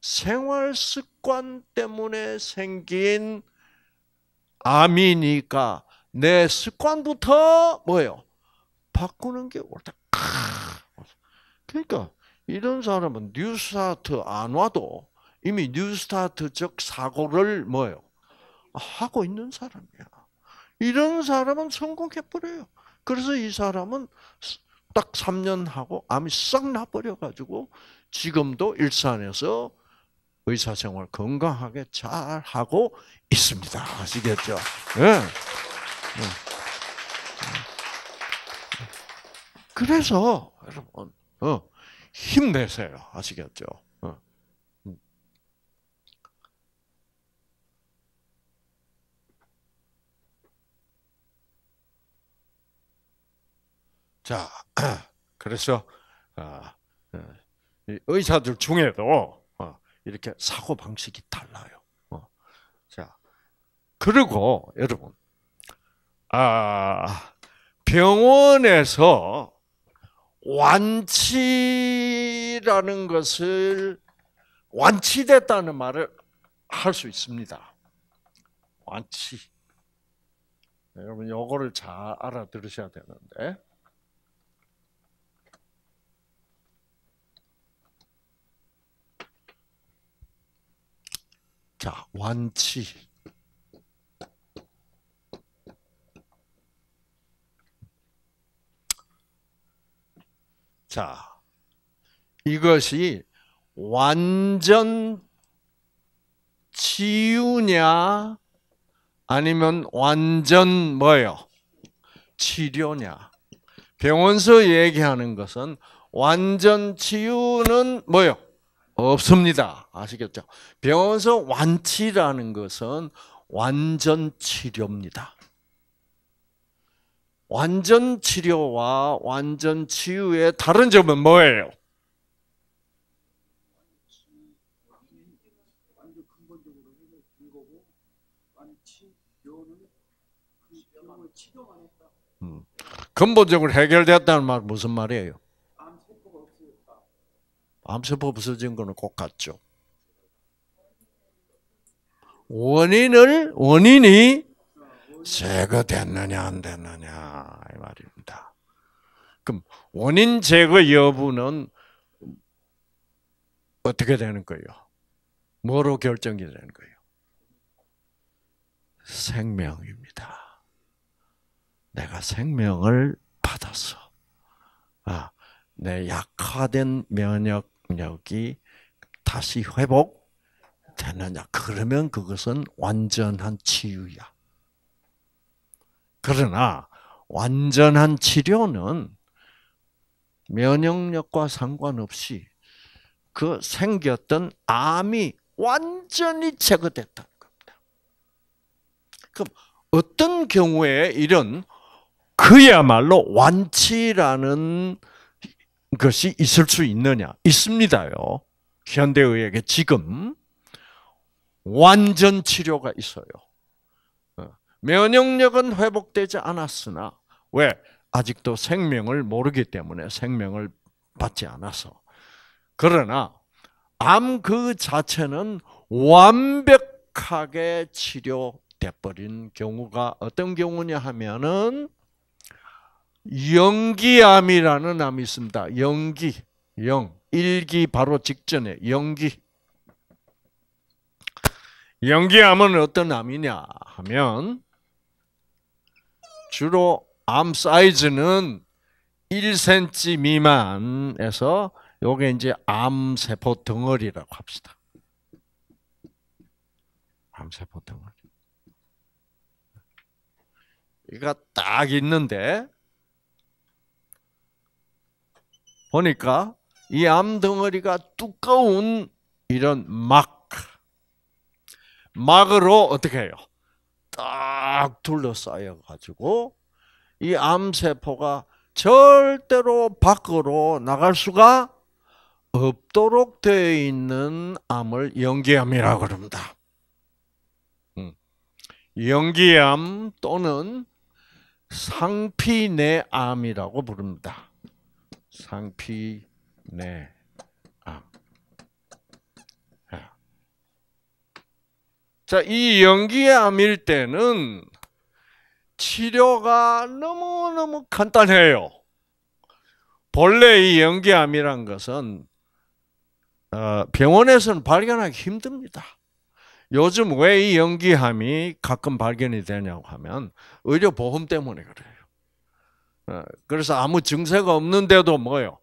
생활 습관 때문에 생긴 암이니까 내 습관부터 뭐예요? 바꾸는 게 옳다. 그러니까 이런 사람은 뉴스타트 안 와도 이미 뉴스타트적 사고를 뭐예요? 하고 있는 사람이야. 이런 사람은 성공해 버려요. 그래서 이 사람은 딱 3년 하고 암이 싹 나버려가지고 지금도 일산에서 의사생활 건강하게 잘 하고 있습니다. 아시겠죠? 네. 그래서 여러분 어, 힘내세요. 아시겠죠? 자, 그래서 아, 어, 의사들 중에도 어, 이렇게 사고 방식이 달라요. 어, 자, 그리고 여러분, 아 병원에서 완치라는 것을 완치됐다는 말을 할 수 있습니다. 완치. 네, 여러분 요거를 잘 알아들으셔야 되는데 자, 완치. 자, 이것이 완전 치유냐 아니면 완전 뭐요? 치료냐. 병원서 얘기하는 것은 완전 치유는 뭐요? 없습니다. 아시겠죠? 병원에서 완치라는 것은 완전 치료입니다. 완전 치료와 완전 치유의 다른 점은 뭐예요? 음, 근본적으로 해결됐다는 말 무슨 말이에요? 암세포 부서진 거는 꼭 같죠. 원인을 원인이 제거됐느냐 안 됐느냐 이 말입니다. 그럼 원인 제거 여부는 어떻게 되는 거예요? 뭐로 결정이 되는 거예요? 생명입니다. 내가 생명을 받았어. 아, 내 약화된 면역 능력이 다시 회복되느냐. 그러면 그것은 완전한 치유야. 그러나 완전한 치료는 면역력과 상관없이 그 생겼던 암이 완전히 제거됐다는 겁니다. 그럼 어떤 경우에 이런 그야말로 완치라는 것이 있을 수 있느냐? 있습니다요. 현대의학에 지금 완전 치료가 있어요. 어, 면역력은 회복되지 않았으나 왜? 아직도 생명을 모르기 때문에 생명을 받지 않아서. 그러나 암 그 자체는 완벽하게 치료돼 버린 경우가 어떤 경우냐 하면은 영기암이라는 암이 있습니다. 영기, 영, 일기 바로 직전에 영기. 영기암은 어떤 암이냐 하면 주로 암 사이즈는 1cm 미만에서 요게 이제 암세포 덩어리라고 합시다. 암세포 덩어리. 이가 딱 있는데 보니까 이 암덩어리가 두꺼운 이런 막, 막으로 어떻게 해요? 딱 둘러싸여 가지고 이 암세포가 절대로 밖으로 나갈 수가 없도록 되어 있는 암을 연기암이라고 그니다 음. 연기암 또는 상피내암이라고 부릅니다. 상피내암. 네. 아. 아. 자, 이연기 암일 때는 치료가 너무너무 간단해요. 본래 이 연기암이란 것은 어, 병원에서는 발견하기 힘듭니다. 요즘 왜 이 연기암이 가끔 발견이 되냐고 하면 의료보험 때문에 그래요. 어, 그래서 아무 증세가 없는데도 뭐요?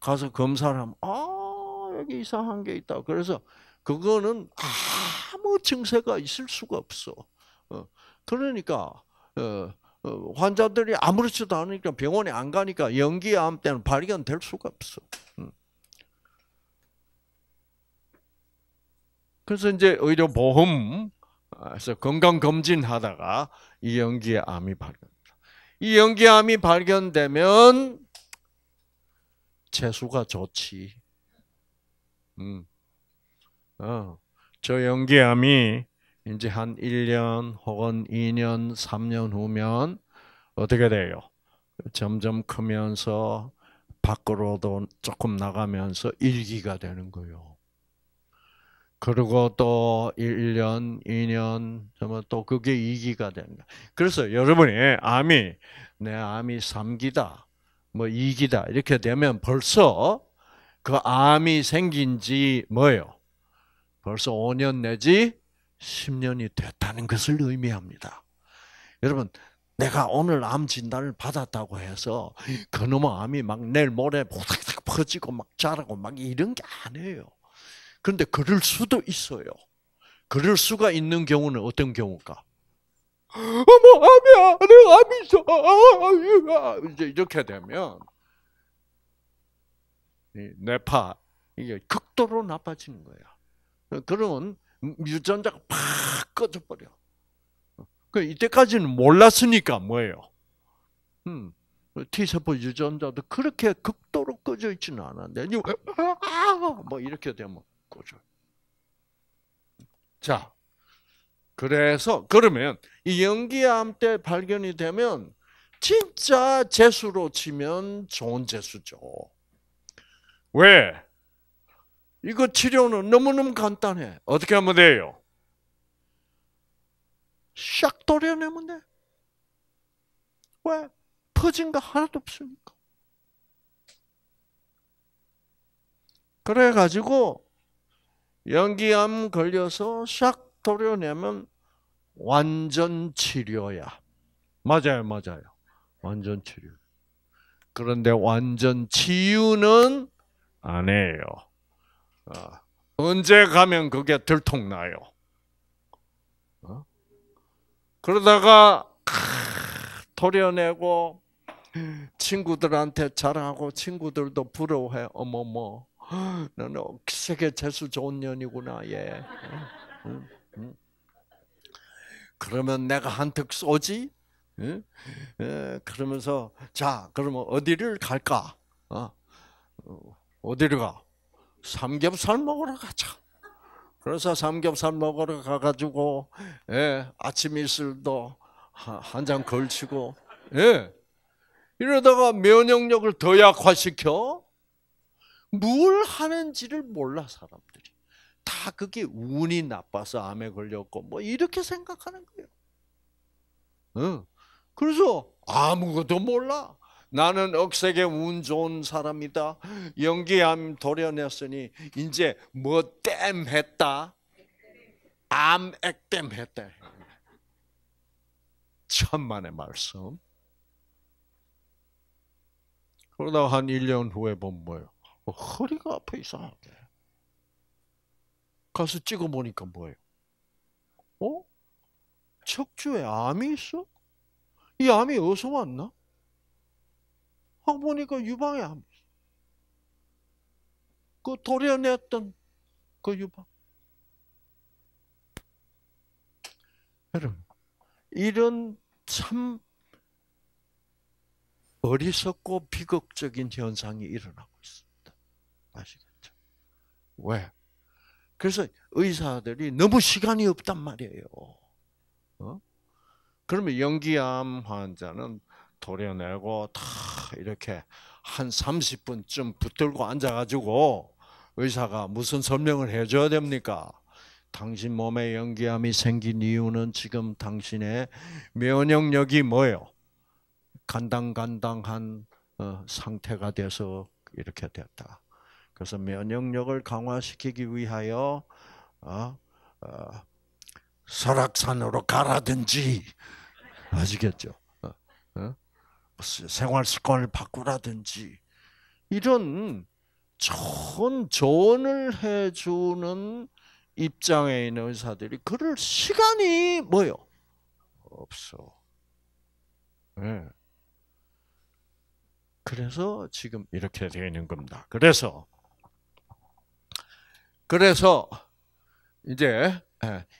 가서 검사를 하면 아 여기 이상한 게 있다. 그래서 그거는 아무 증세가 있을 수가 없어. 어, 그러니까 어, 환자들이 아무렇지도 않으니까 병원에 안 가니까 연기암 때는 발견될 수가 없어. 음. 그래서 이제 의료 보험, 그서 건강 검진하다가 이 연기암이 발견. 이 연기함이 발견되면 재수가 좋지. 음. 어. 저 연기함이 이제 한 1년 혹은 2년, 3년 후면 어떻게 돼요? 점점 크면서 밖으로도 조금 나가면서 일기가 되는 거요. 그리고 또 1년, 2년, 그또 그게 2기가 됩니다. 그래서 여러분이 암이, 내 암이 3기다, 뭐 2기다, 이렇게 되면 벌써 그 암이 생긴 지 뭐예요? 벌써 5년 내지 10년이 됐다는 것을 의미합니다. 여러분, 내가 오늘 암 진단을 받았다고 해서 그놈의 암이 막 내일 모레 뭐 퍼지고 막 자라고 막 이런 게 아니에요. 그런데 그럴 수도 있어요. 그럴 수가 있는 경우는 어떤 경우가? 어머, 암이야, 내 암이어. 이제 이렇게 되면 뇌파 이게 극도로 나빠지는 거야. 그러면 유전자가 팍 꺼져 버려. 그 이때까지는 몰랐으니까 뭐예요? 음, T 세포 유전자도 그렇게 극도로 꺼져 있지는 않았는데, 아, 뭐 이렇게 되면 거죠. 자, 그래서 그러면 이 연기암 때 발견이 되면 진짜 재수로 치면 좋은 재수죠. 왜? 이거 치료는 너무너무 간단해. 어떻게 하면 돼요? 샥 돌려내면 돼. 왜? 퍼진 거 하나도 없으니까. 그래가지고 연기암 걸려서 샥 도려내면 완전 치료야. 맞아요, 맞아요. 완전 치료. 그런데 완전 치유는 안 해요. 어, 언제 가면 그게 들통나요. 어? 그러다가 도려내고 친구들한테 잘하고 친구들도 부러워해. 어머머. 너는 세계 재수 좋은 년이구나. 예. 그러면 내가 한턱 쏘지? 그러면서 자, 그러면 어디를 갈까? 어. 디를 가? 삼겹살 먹으러 가자. 그래서 삼겹살 먹으러 가가지고 예, 아침 일술도 한 장 걸치고 예. 이러다가 면역력을 더 약화시켜 뭘 하는지를 몰라 사람들이. 다 그게 운이 나빠서 암에 걸렸고 뭐 이렇게 생각하는 거예요. 어. 그래서 아무것도 몰라. 나는 억세게 운 좋은 사람이다. 연기암 도려냈으니 이제 뭐땜 했다. 암 액땜 했다. 천만의 말씀. 그러다 한 1년 후에 보면 뭐예요? 뭐 허리가 아파 이상하게. 가서 찍어 보니까 뭐예요? 어? 척추에 암이 있어? 이 암이 어디서 왔나? 하고 보니까 유방에 암이 있어. 그 도려냈던 그 유방. 여러분, 이런 참 어리석고 비극적인 현상이 일어나고 아시겠죠? 왜? 그래서 의사들이 너무 시간이 없단 말이에요. 어? 그러면 연기암 환자는 도려내고 다 이렇게 한 30분쯤 붙들고 앉아가지고 의사가 무슨 설명을 해줘야 됩니까? 당신 몸에 연기암이 생긴 이유는 지금 당신의 면역력이 뭐요? 간당간당한 어, 상태가 돼서 이렇게 됐다. 그래서 면역력을 강화시키기 위하여 어, 어, 설악산으로 가라든지 아시겠죠? 어? 어? 생활 습관을 바꾸라든지 이런 좋은 조언을 해주는 입장에 있는 의사들이 그럴 시간이 뭐요? 없어. 네. 그래서 지금 이렇게 되어 있는 겁니다. 그래서 그래서 이제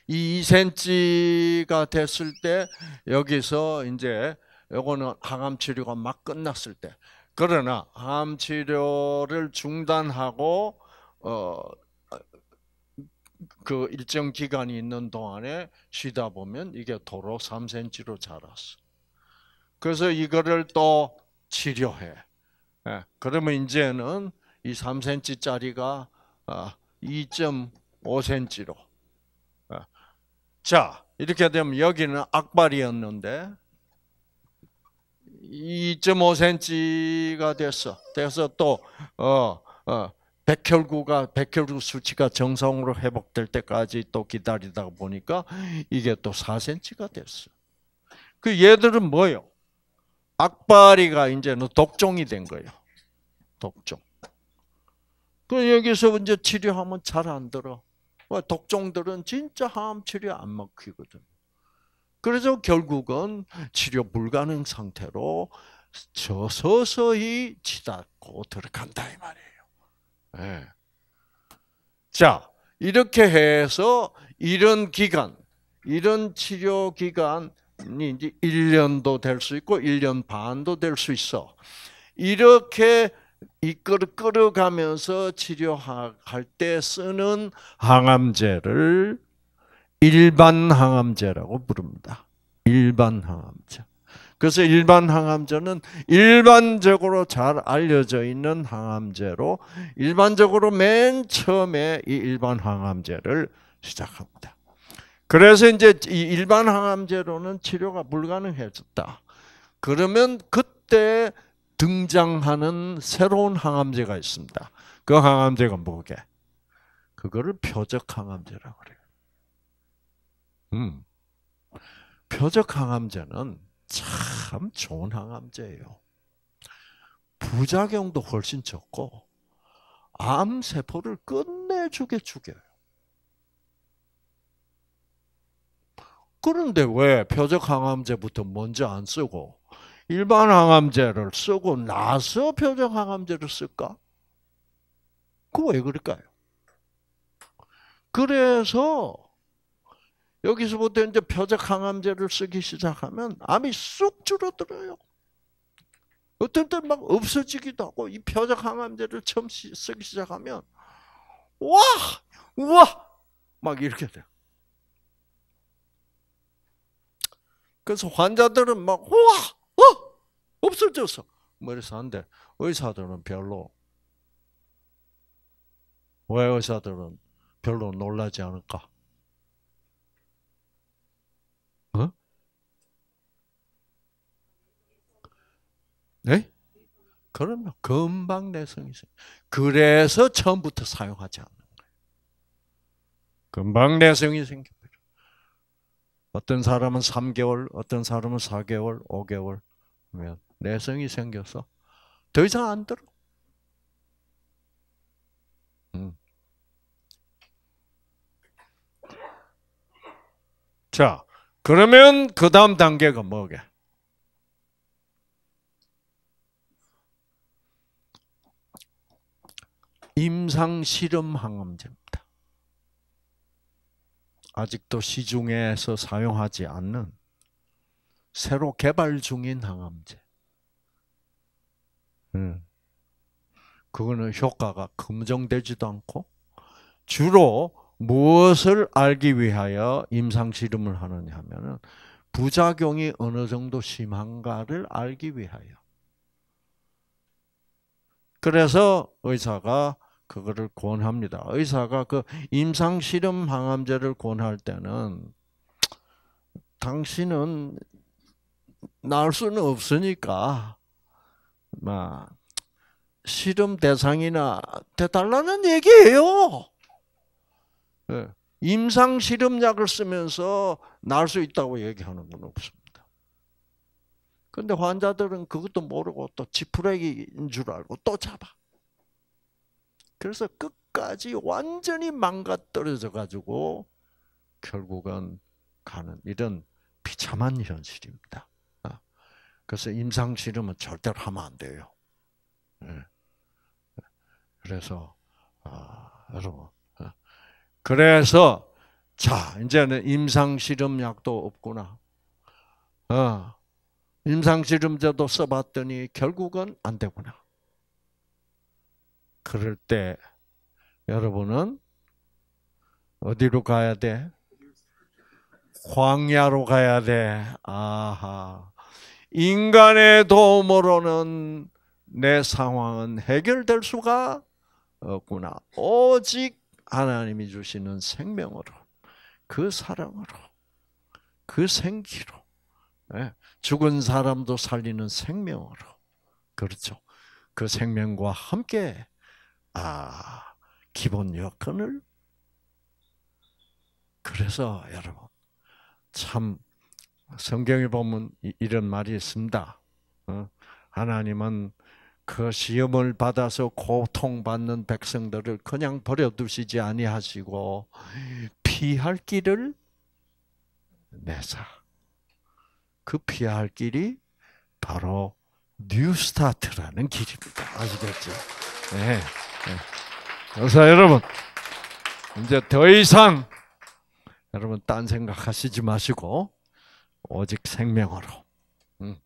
2cm가 예, 됐을 때 여기서 이제 요거는 항암 치료가 막 끝났을 때 그러나 항암 치료를 중단하고 어그 일정 기간이 있는 동안에 쉬다 보면 이게 도로 3cm로 자랐어. 그래서 이거를 또 치료해. 예, 그러면 이제는 이 3cm짜리가 2.5cm로. 어. 자, 이렇게 되면 여기는 악발이었는데 2.5cm가 됐어. 돼서 또 어, 어, 백혈구가 백혈구 수치가 정상으로 회복될 때까지 또 기다리다 보니까 이게 또 4cm가 됐어. 그 얘들은 뭐요? 악바리가 이제는 독종이 된 거예요. 독종. 그 여기서 이제 치료하면 잘 안 들어. 뭐 독종들은 진짜 항암 치료 안 먹히거든. 그래서 결국은 치료 불가능 상태로 저 서서히 치닫고 들어간다 이 말이에요. 네. 자 이렇게 해서 이런 기간, 이런 치료 기간이 이제 1년도 될 수 있고 1년 반도 될 수 있어. 이렇게 이끌어 끌어가면서 치료할 때 쓰는 항암제를 일반 항암제라고 부릅니다. 일반 항암제. 그래서 일반 항암제는 일반적으로 잘 알려져 있는 항암제로 일반적으로 맨 처음에 이 일반 항암제를 시작합니다. 그래서 이제 이 일반 항암제로는 치료가 불가능해졌다. 그러면 그때 등장하는 새로운 항암제가 있습니다. 그 항암제가 뭐게? 그거를 표적 항암제라고 그래요. 음. 표적 항암제는 참 좋은 항암제예요. 부작용도 훨씬 적고 암 세포를 끝내주게 죽여요. 그런데 왜 표적 항암제부터 먼저 안 쓰고 일반 항암제를 쓰고 나서 표적 항암제를 쓸까? 그왜 그럴까요? 그래서 여기서부터 이제 표적 항암제를 쓰기 시작하면 암이 쑥 줄어들어요. 어떤 때는 막 없어지기도 하고 이 표적 항암제를 처음 쓰기 시작하면 와! 우와! 막 이렇게 돼요. 그래서 환자들은 막 우와! 없어졌어. 그래서 한데 의사들은 별로 왜 의사들은 별로 놀라지 않을까? 어? 네? 그러면 금방 내성이 있 그래서 처음부터 사용하지 않는 거예요. 금방 내성이 생깁니 어떤 사람은 3개월, 어떤 사람은 4개월, 5개월 면 내성이 생겨서 더 이상 안 들어. 음. 자, 그러면 그 다음 단계가 뭐게? 임상 실험 항암제입니다. 아직도 시중에서 사용하지 않는 새로 개발 중인 항암제. 음. 그거는 효과가 검증되지도 않고 주로 무엇을 알기 위하여 임상 실험을 하느냐 하면은 부작용이 어느 정도 심한가를 알기 위하여. 그래서 의사가 그거를 권합니다. 의사가 그 임상 실험 항암제를 권할 때는 당신은 나을 수는 없으니까 막 실험 대상이나 대달라는 얘기예요. 예, 임상 실험약을 쓰면서 날수 있다고 얘기하는 건 없습니다. 근데 환자들은 그것도 모르고 또 지푸레기인 줄 알고 또 잡아. 그래서 끝까지 완전히 망가뜨려져 가지고 결국은 가는 이런 비참한 현실입니다. 그래서 임상 실험은 절대로 하면 안 돼요. 예. 그래서 아, 여러분. 어. 그래서 자 이제는 임상 실험약도 없구나. 어, 임상 실험제도 써봤더니 결국은 안 되구나. 그럴 때 여러분은 어디로 가야 돼? 광야로 가야 돼. 아하. 인간의 도움으로는 내 상황은 해결될 수가 없구나. 오직 하나님이 주시는 생명으로, 그 사랑으로, 그 생기로, 예, 죽은 사람도 살리는 생명으로, 그렇죠. 그 생명과 함께 아 기본 여건을 그래서 여러분 참 성경에 보면 이런 말이 있습니다. 어? 하나님은 그 시험을 받아서 고통받는 백성들을 그냥 버려두시지 아니하시고 피할 길을 내사. 그 피할 길이 바로 뉴스타트라는 길입니다. 아시겠죠? 네. 그래서 여러분 이제 더 이상 여러분 딴 생각하시지 마시고 오직 생명으로. 음.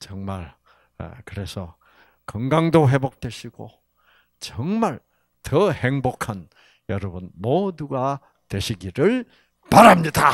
정말 아, 그래서 건강도 회복되시고 정말 더 행복한 여러분 모두가 되시기를 바랍니다.